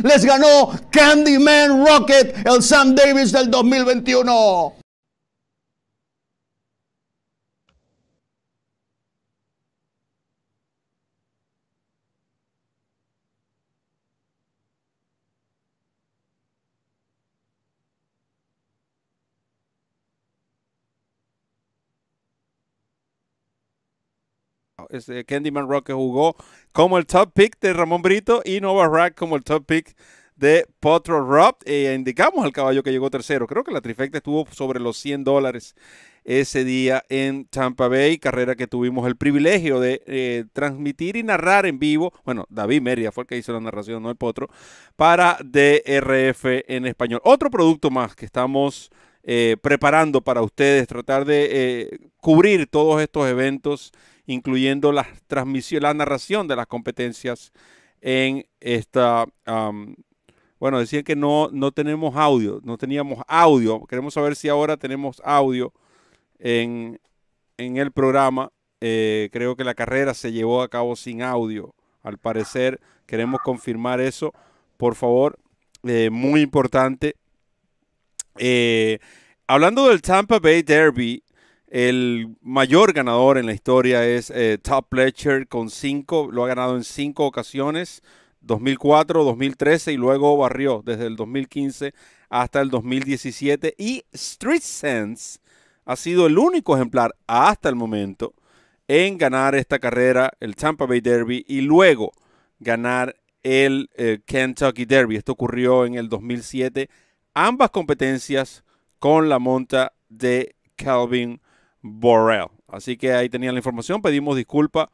les ganó Candyman Rocket, el Sam Davis del 2021.
Este, Candyman Rock que jugó como el top pick de Ramón Brito y Nova Rack como el top pick de Potro Rob. Eh, indicamos al caballo que llegó tercero. Creo que la trifecta estuvo sobre los 100 dólares ese día en Tampa Bay, carrera que tuvimos el privilegio de eh, transmitir y narrar en vivo. Bueno, David Meria fue el que hizo la narración, no el potro, para DRF en español. Otro producto más que estamos eh, preparando para ustedes, tratar de cubrir todos estos eventos incluyendo la, transmisión, la narración de las competencias en esta... bueno, decían que no, no tenemos audio, no teníamos audio. Queremos saber si ahora tenemos audio en, en el programa. Eh, creo que la carrera se llevó a cabo sin audio. Al parecer, queremos confirmar eso. Por favor, eh, muy importante. Eh, hablando del Tampa Bay Derby, el mayor ganador en la historia es eh, Top Pletcher con cinco, lo ha ganado en cinco ocasiones, 2004, 2013 y luego barrió desde el 2015 hasta el 2017. Y Street Sense ha sido el único ejemplar hasta el momento en ganar esta carrera, el Tampa Bay Derby, y luego ganar el eh, Kentucky Derby. Esto ocurrió en el 2007. Ambas competencias con la monta de Calvin Borrell. Así que ahí tenía la información. Pedimos disculpa,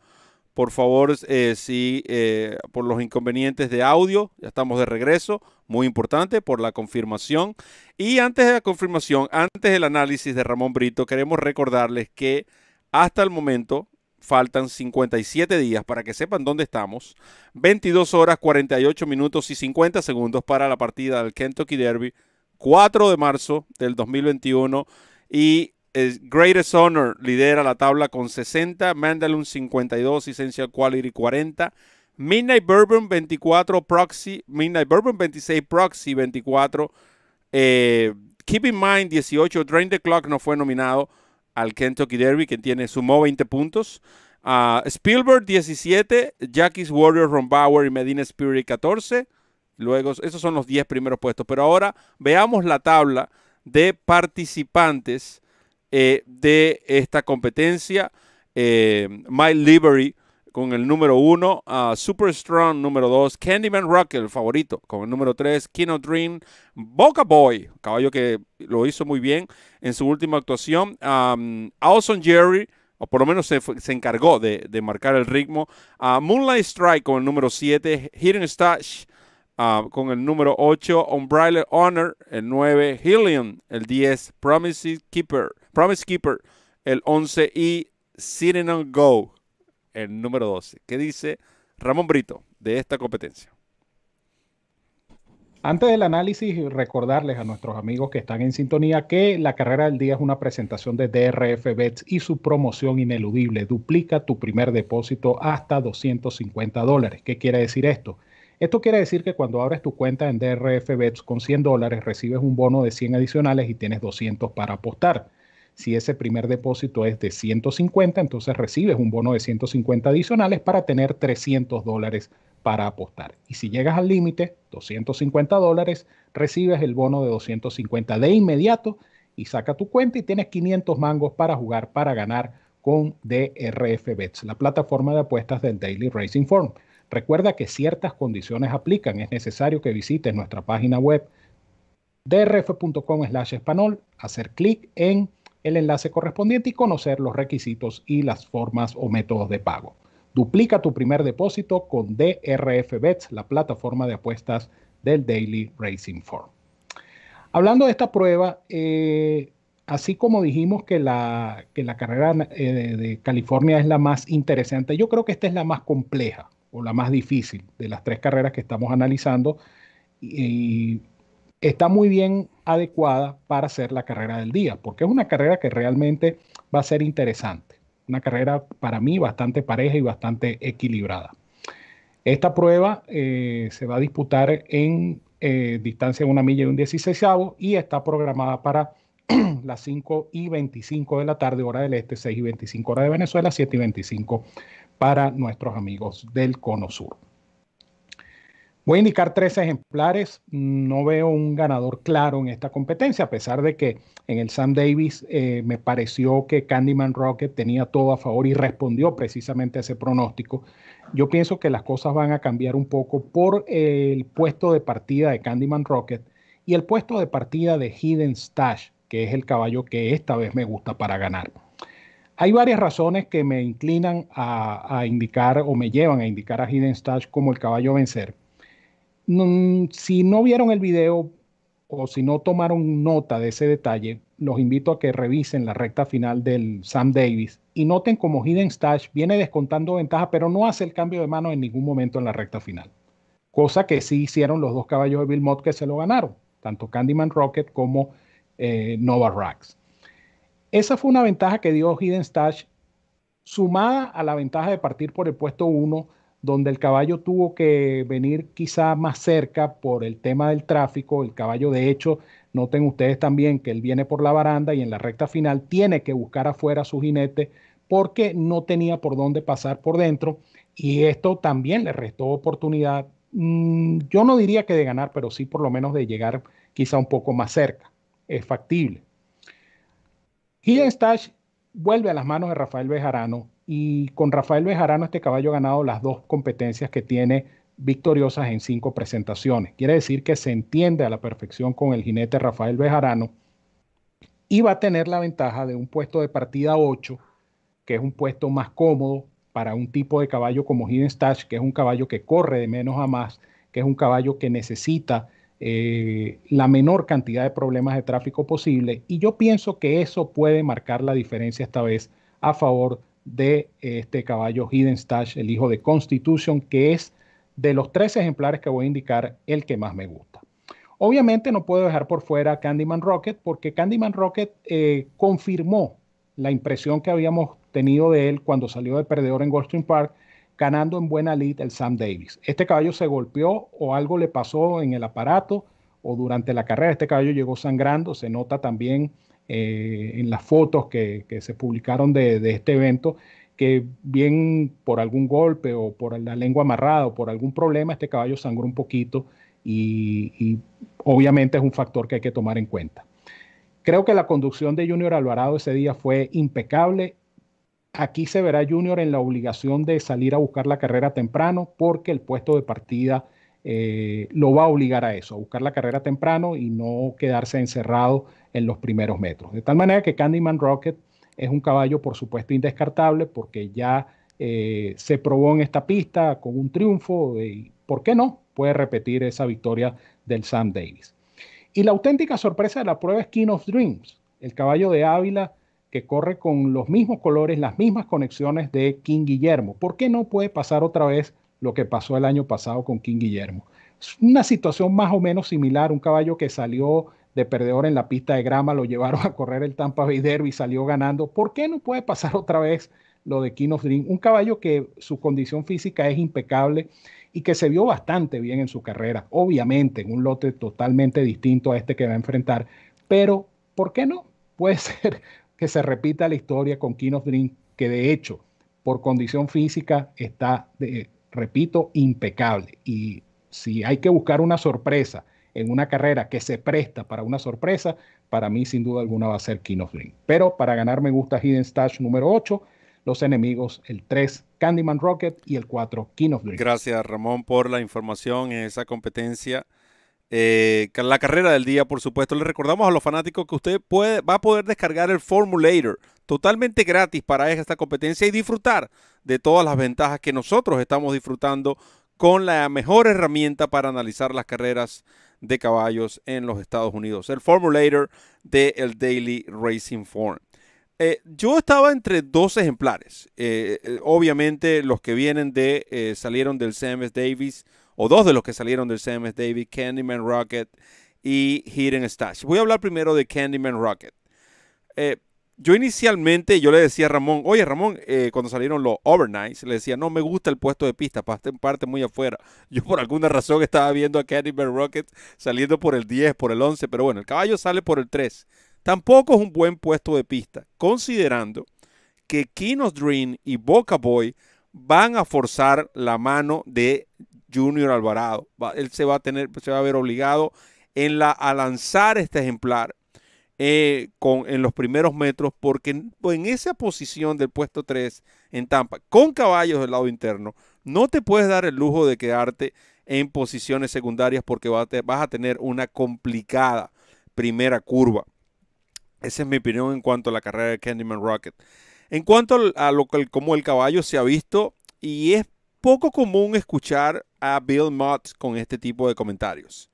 por favor, eh, si, eh, por los inconvenientes de audio. Ya estamos de regreso. Muy importante por la confirmación. Y antes de la confirmación, antes del análisis de Ramón Brito, queremos recordarles que hasta el momento faltan 57 días para que sepan dónde estamos. 22 horas, 48 minutos y 50 segundos para la partida del Kentucky Derby. 4 de marzo del 2021 y Greatest Honor lidera la tabla con 60, Mandalun 52, Essential Quality 40, Midnight Bourbon 24, Proxy, Midnight Bourbon 26, Proxy 24, eh, Keep in Mind 18, Drain the Clock no fue nominado al Kentucky Derby, que tiene, sumó 20 puntos. Ah, Spielberg 17, Jackie's Warrior, Ron Bauer y Medina Spirit 14. Luego, esos son los 10 primeros puestos. Pero ahora veamos la tabla de participantes eh, de esta competencia. Eh, My Liberty con el número uno Super Strong número 2, Candyman Rock, el favorito, con el número 3, Kino Dream, Boca Boy, caballo que lo hizo muy bien en su última actuación, um, Jerry, o por lo menos se, se encargó de, marcar el ritmo, Moonlight Strike con el número 7, Hidden Stash con el número 8, Umbrella Honor, el 9, Hillion el 10, Promises Keeper Promise Keeper, el 11 y Sitting Go, el número 12. ¿Qué dice Ramón Brito de esta competencia?
Antes del análisis, recordarles a nuestros amigos que están en sintonía que la carrera del día es una presentación de DRF Bets y su promoción ineludible. Duplica tu primer depósito hasta 250 dólares. ¿Qué quiere decir esto? Esto quiere decir que cuando abres tu cuenta en DRF Bets con 100 dólares, recibes un bono de 100 adicionales y tienes 200 para apostar. Si ese primer depósito es de 150, entonces recibes un bono de 150 adicionales para tener 300 dólares para apostar. Y si llegas al límite, 250 dólares, recibes el bono de 250 de inmediato y saca tu cuenta y tienes 500 mangos para jugar, para ganar con DRF Bets, la plataforma de apuestas del Daily Racing Form. Recuerda que ciertas condiciones aplican. Es necesario que visites nuestra página web drf.com slash español, hacer clic en el enlace correspondiente y conocer los requisitos y las formas o métodos de pago. Duplica tu primer depósito con DRF Bets, la plataforma de apuestas del Daily Racing Forum. Hablando de esta prueba, eh, así como dijimos que la, la carrera eh, de California es la más interesante, yo creo que esta es la más compleja o la más difícil de las tres carreras que estamos analizando está muy bien adecuada para hacer la carrera del día, porque es una carrera que realmente va a ser interesante, una carrera para mí bastante pareja y bastante equilibrada. Esta prueba eh, se va a disputar en eh, distancia de una milla y un 16 y está programada para las 5 y 25 de la tarde, hora del este, 6 y 25 hora de Venezuela, 7 y 25 para nuestros amigos del Cono Sur. Voy a indicar tres ejemplares. No veo un ganador claro en esta competencia, a pesar de que en el Sam Davis eh, me pareció que Candyman Rocket tenía todo a favor y respondió precisamente a ese pronóstico. Yo pienso que las cosas van a cambiar un poco por el puesto de partida de Candyman Rocket y el puesto de partida de Hidden Stash, que es el caballo que esta vez me gusta para ganar. Hay varias razones que me inclinan a, indicar o me llevan a indicar a Hidden Stash como el caballo vencer si no vieron el video o si no tomaron nota de ese detalle, los invito a que revisen la recta final del Sam Davis y noten cómo Hidden Stash viene descontando ventaja, pero no hace el cambio de mano en ningún momento en la recta final. Cosa que sí hicieron los dos caballos de Bill Mott que se lo ganaron, tanto Candyman Rocket como eh, Nova Rax. Esa fue una ventaja que dio Hidden Stash sumada a la ventaja de partir por el puesto 1 donde el caballo tuvo que venir quizá más cerca por el tema del tráfico. El caballo, de hecho, noten ustedes también que él viene por la baranda y en la recta final tiene que buscar afuera a su jinete porque no tenía por dónde pasar por dentro y esto también le restó oportunidad, mm, yo no diría que de ganar, pero sí por lo menos de llegar quizá un poco más cerca. Es factible. Stash vuelve a las manos de Rafael Bejarano y con Rafael Bejarano este caballo ha ganado las dos competencias que tiene victoriosas en cinco presentaciones. Quiere decir que se entiende a la perfección con el jinete Rafael Bejarano y va a tener la ventaja de un puesto de partida 8, que es un puesto más cómodo para un tipo de caballo como Hidden Stash, que es un caballo que corre de menos a más, que es un caballo que necesita eh, la menor cantidad de problemas de tráfico posible. Y yo pienso que eso puede marcar la diferencia esta vez a favor de este caballo Hidden Stash, el hijo de Constitution, que es de los tres ejemplares que voy a indicar el que más me gusta. Obviamente no puedo dejar por fuera Candyman Rocket porque Candyman Rocket eh, confirmó la impresión que habíamos tenido de él cuando salió de perdedor en Goldstream Park, ganando en buena lead el Sam Davis. Este caballo se golpeó o algo le pasó en el aparato o durante la carrera. Este caballo llegó sangrando, se nota también eh, en las fotos que, se publicaron de, este evento, que bien por algún golpe o por la lengua amarrada o por algún problema, este caballo sangró un poquito y, y obviamente es un factor que hay que tomar en cuenta. Creo que la conducción de Junior Alvarado ese día fue impecable aquí se verá Junior en la obligación de salir a buscar la carrera temprano porque el puesto de partida eh, lo va a obligar a eso, a buscar la carrera temprano y no quedarse encerrado en los primeros metros. De tal manera que Candyman Rocket es un caballo, por supuesto, indescartable porque ya eh, se probó en esta pista con un triunfo eh, y, ¿por qué no? Puede repetir esa victoria del Sam Davis. Y la auténtica sorpresa de la prueba es King of Dreams, el caballo de Ávila que corre con los mismos colores, las mismas conexiones de King Guillermo. ¿Por qué no puede pasar otra vez lo que pasó el año pasado con King Guillermo. Una situación más o menos similar, un caballo que salió de perdedor en la pista de grama, lo llevaron a correr el Tampa Bay Derby, salió ganando. ¿Por qué no puede pasar otra vez lo de King of Dream? Un caballo que su condición física es impecable y que se vio bastante bien en su carrera, obviamente en un lote totalmente distinto a este que va a enfrentar, pero ¿por qué no? Puede ser que se repita la historia con King of Dream, que de hecho, por condición física, está de, repito, impecable. Y si hay que buscar una sorpresa en una carrera que se presta para una sorpresa, para mí sin duda alguna va a ser King of Pero para ganar me gusta Hidden Stash número 8, los enemigos el 3 Candyman Rocket y el 4 King of
Gracias Ramón por la información en esa competencia. Eh, la carrera del día, por supuesto. Le recordamos a los fanáticos que usted puede, va a poder descargar el Formulator totalmente gratis para esta competencia y disfrutar de todas las ventajas que nosotros estamos disfrutando con la mejor herramienta para analizar las carreras de caballos en los Estados Unidos, el Formulator del el Daily Racing Form. Eh, yo estaba entre dos ejemplares. Eh, eh, obviamente los que vienen de, salieron del CMS Davis, o dos de los que salieron del CMS Davis, Candyman Rocket y Hidden Stash. Voy a hablar primero de Candyman Rocket yo inicialmente yo le decía a Ramón, oye Ramón, eh, cuando salieron los overnights, le decía, no me gusta el puesto de pista, en parte muy afuera. Yo por alguna razón estaba viendo a Bear Rockets saliendo por el 10, por el 11, pero bueno, el caballo sale por el 3. Tampoco es un buen puesto de pista, considerando que Kino's Dream y Boca Boy van a forzar la mano de Junior Alvarado. él se va a tener, se va a ver obligado en la, a lanzar este ejemplar eh, con, en los primeros metros, porque pues, en, esa posición del puesto 3 en Tampa, con caballos del lado interno, no te puedes dar el lujo de quedarte en posiciones secundarias porque vas a tener una complicada primera curva. Esa es mi opinión en cuanto a la carrera de Candyman Rocket. En cuanto a lo que, cómo el caballo se ha visto, y es poco común escuchar a Bill Mott con este tipo de comentarios.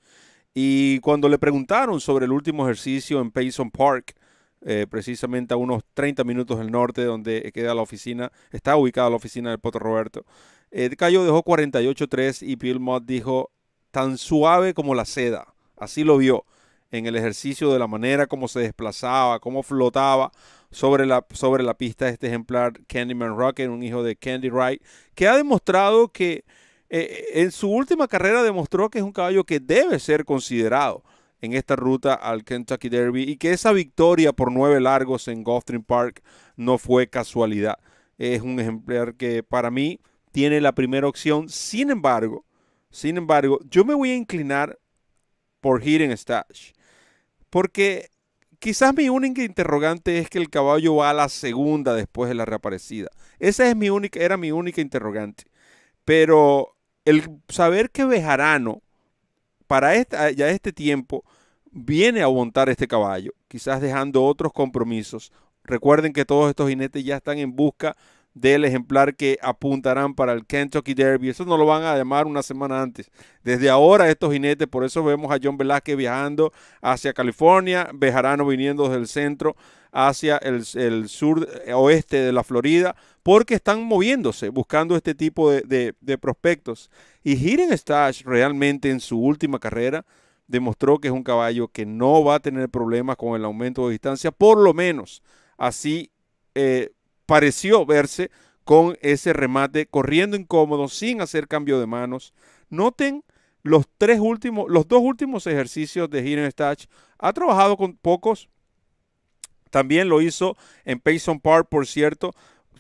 Y cuando le preguntaron sobre el último ejercicio en Payson Park, eh, precisamente a unos 30 minutos del norte donde queda la oficina, está ubicada la oficina del Potro Roberto, eh, Cayo dejó 48-3 y Mott dijo, tan suave como la seda. Así lo vio en el ejercicio de la manera como se desplazaba, cómo flotaba sobre la, sobre la pista este ejemplar Candyman Rocket, un hijo de Candy Wright, que ha demostrado que eh, en su última carrera demostró que es un caballo que debe ser considerado en esta ruta al Kentucky Derby y que esa victoria por nueve largos en Gulfstream Park no fue casualidad. Es un ejemplar que para mí tiene la primera opción. Sin embargo, sin embargo, yo me voy a inclinar por Hidden Stash. Porque quizás mi única interrogante es que el caballo va a la segunda después de la reaparecida. Esa es mi única, era mi única interrogante. Pero el saber que Bejarano, para esta, ya este tiempo, viene a montar este caballo, quizás dejando otros compromisos. Recuerden que todos estos jinetes ya están en busca del ejemplar que apuntarán para el Kentucky Derby. Eso no lo van a llamar una semana antes. Desde ahora estos jinetes, por eso vemos a John Velázquez viajando hacia California, Bejarano viniendo desde el centro hacia el sur eh, oeste de la Florida, porque están moviéndose, buscando este tipo de, prospectos. Y Hiren Stash realmente en su última carrera demostró que es un caballo que no va a tener problemas con el aumento de distancia, por lo menos así eh, pareció verse con ese remate corriendo incómodo, sin hacer cambio de manos. Noten los tres últimos, los dos últimos ejercicios de Hiren Stash. Ha trabajado con pocos. También lo hizo en Payson Park, por cierto,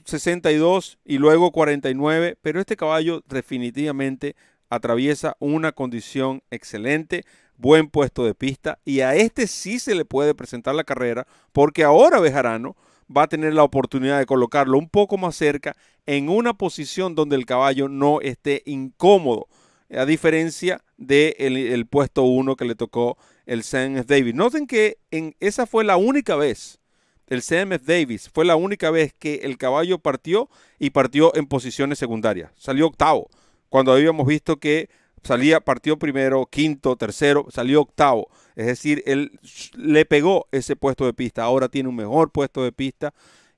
62 y luego 49, pero este caballo definitivamente atraviesa una condición excelente, buen puesto de pista y a este sí se le puede presentar la carrera porque ahora Bejarano va a tener la oportunidad de colocarlo un poco más cerca en una posición donde el caballo no esté incómodo, a diferencia del de el, puesto 1 que le tocó el Saint David. Noten que en, esa fue la única vez el CMF Davis, fue la única vez que el caballo partió y partió en posiciones secundarias. Salió octavo, cuando habíamos visto que salía, partió primero, quinto, tercero, salió octavo. Es decir, él le pegó ese puesto de pista. Ahora tiene un mejor puesto de pista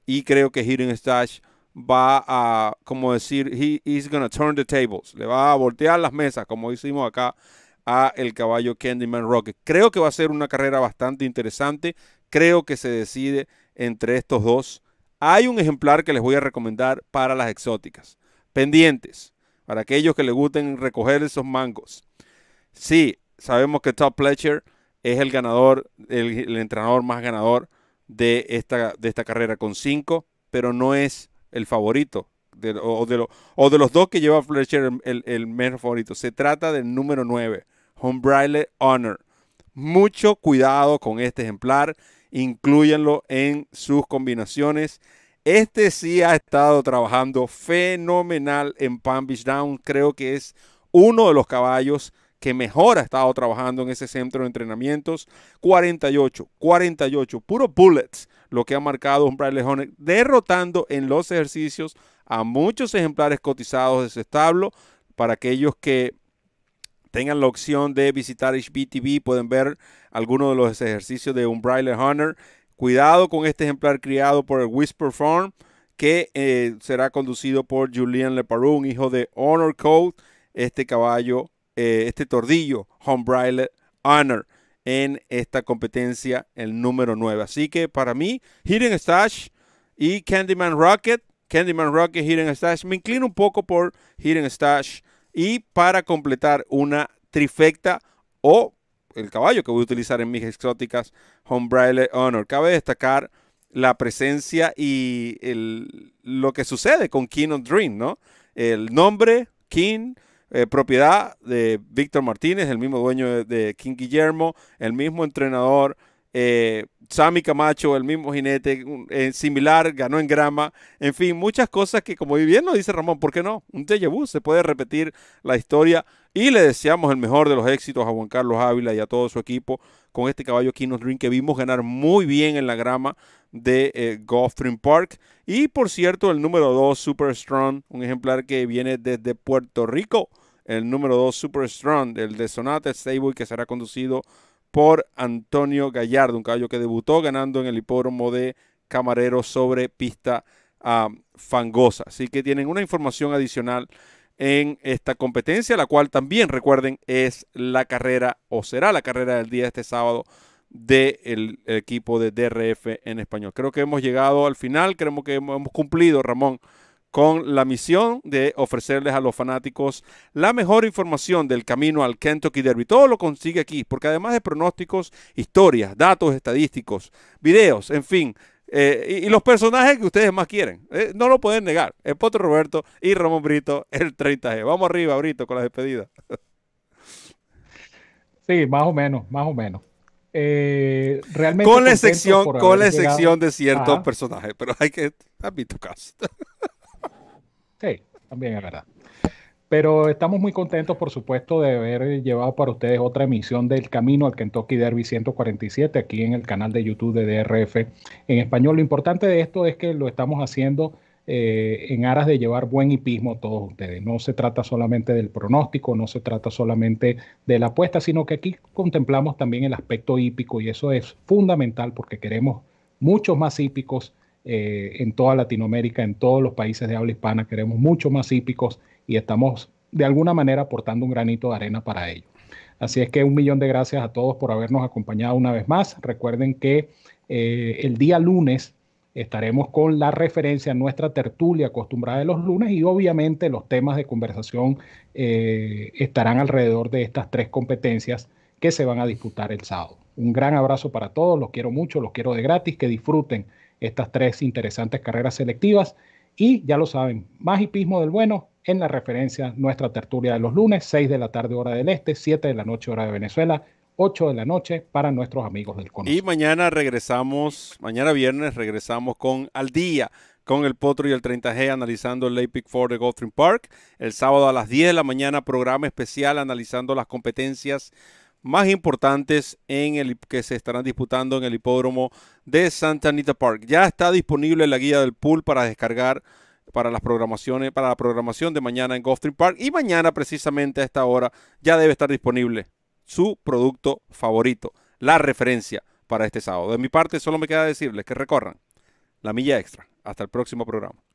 y creo que Hidden Stash va a, como decir, he is gonna turn the tables. Le va a voltear las mesas, como hicimos acá a el caballo Candyman Rocket. Creo que va a ser una carrera bastante interesante creo que se decide entre estos dos. Hay un ejemplar que les voy a recomendar para las exóticas. Pendientes, para aquellos que les gusten recoger esos mangos. Sí, sabemos que Todd Pletcher es el ganador, el, entrenador más ganador de esta, de esta carrera con 5, pero no es el favorito. De, o, de de los dos que lleva Fletcher el, menos favorito. Se trata del número 9, braille Honor. Mucho cuidado con este ejemplar incluyanlo en sus combinaciones. Este sí ha estado trabajando fenomenal en Palm Beach Down. Creo que es uno de los caballos que mejor ha estado trabajando en ese centro de entrenamientos. 48, 48, puro bullets, lo que ha marcado un Bradley Honeck, derrotando en los ejercicios a muchos ejemplares cotizados de ese establo. Para aquellos que tengan la opción de visitar HBTV, pueden ver algunos de los ejercicios de un Braille Hunter. Cuidado con este ejemplar criado por el Whisper Farm, que eh, será conducido por Julian Leparun, hijo de Honor Code, este caballo, eh, este tordillo, Home Braille Honor, en esta competencia, el número 9. Así que para mí, Hidden Stash y Candyman Rocket, Candyman Rocket, Hidden Stash, me inclino un poco por Hidden Stash y para completar una trifecta o el caballo que voy a utilizar en mis exóticas Braille Honor. Cabe destacar la presencia y lo que sucede con King of Dream, ¿no? El nombre, King, eh, propiedad de Víctor Martínez, el mismo dueño de, King Guillermo, el mismo entrenador eh, Sammy Camacho, el mismo jinete, eh, similar, ganó en grama, en fin, muchas cosas que como bien nos dice Ramón, ¿por qué no? Un déjà se puede repetir la historia y le deseamos el mejor de los éxitos a Juan Carlos Ávila y a todo su equipo con este caballo Kino Dream que vimos ganar muy bien en la grama de eh, Park. Y por cierto, el número 2, Super Strong, un ejemplar que viene desde Puerto Rico. El número 2, Super Strong, el de Sonata Stable, que será conducido por Antonio Gallardo, un caballo que debutó ganando en el hipódromo de Camarero sobre pista ah, fangosa. Así que tienen una información adicional en esta competencia, la cual también recuerden es la carrera o será la carrera del día de este sábado del equipo de DRF en español. Creo que hemos llegado al final, creemos que hemos cumplido, Ramón, con la misión de ofrecerles a los fanáticos la mejor información del camino al Kentucky Derby. Todo lo consigue aquí, porque además de pronósticos, historias, datos estadísticos, videos, en fin, eh, y, los personajes que ustedes más quieren. Eh, no lo pueden negar. El Potro Roberto y Ramón Brito, el 30G. Vamos arriba, Brito, con la despedida.
Sí, más o menos, más o menos. Eh, realmente con la excepción, con la excepción de ciertos personajes,
pero hay que, a
Sí, también es verdad. Pero estamos muy contentos, por supuesto, de haber llevado para ustedes otra emisión del Camino al Kentucky Derby 147 aquí en el canal de YouTube de DRF en español. Lo importante de esto es que lo estamos haciendo eh, en aras de llevar buen hipismo a todos ustedes. No se trata solamente del pronóstico, no se trata solamente de la apuesta, sino que aquí contemplamos también el aspecto hípico y eso es fundamental porque queremos muchos más hípicos eh, en toda Latinoamérica, en todos los países de habla hispana. Queremos mucho más hípicos y estamos de alguna manera aportando un granito de arena para ello. Así es que un millón de gracias a todos por habernos acompañado una vez más. Recuerden que eh, el día lunes estaremos con la referencia a nuestra tertulia acostumbrada de los lunes y obviamente los temas de conversación eh, estarán alrededor de estas tres competencias que se van a disputar el sábado. Un gran abrazo para todos, los quiero mucho, los quiero de gratis, que disfruten estas tres interesantes carreras selectivas. Y ya lo saben, más hipismo del bueno en la referencia nuestra tertulia de los lunes, 6 de la tarde hora del este, 7 de la noche hora de Venezuela, 8 de la noche para nuestros amigos del
cono. Y mañana regresamos, mañana viernes regresamos con Al Día, con el Potro y el 30G analizando el pick 4 de Gotham Park. El sábado a las 10 de la mañana programa especial analizando las competencias más importantes en el, que se estarán disputando en el hipódromo de Santa Anita Park. Ya está disponible la guía del pool para descargar para las programaciones, para la programación de mañana en Gulfstream Park y mañana precisamente a esta hora ya debe estar disponible su producto favorito, la referencia para este sábado. De mi parte solo me queda decirles que recorran la milla extra. Hasta el próximo programa.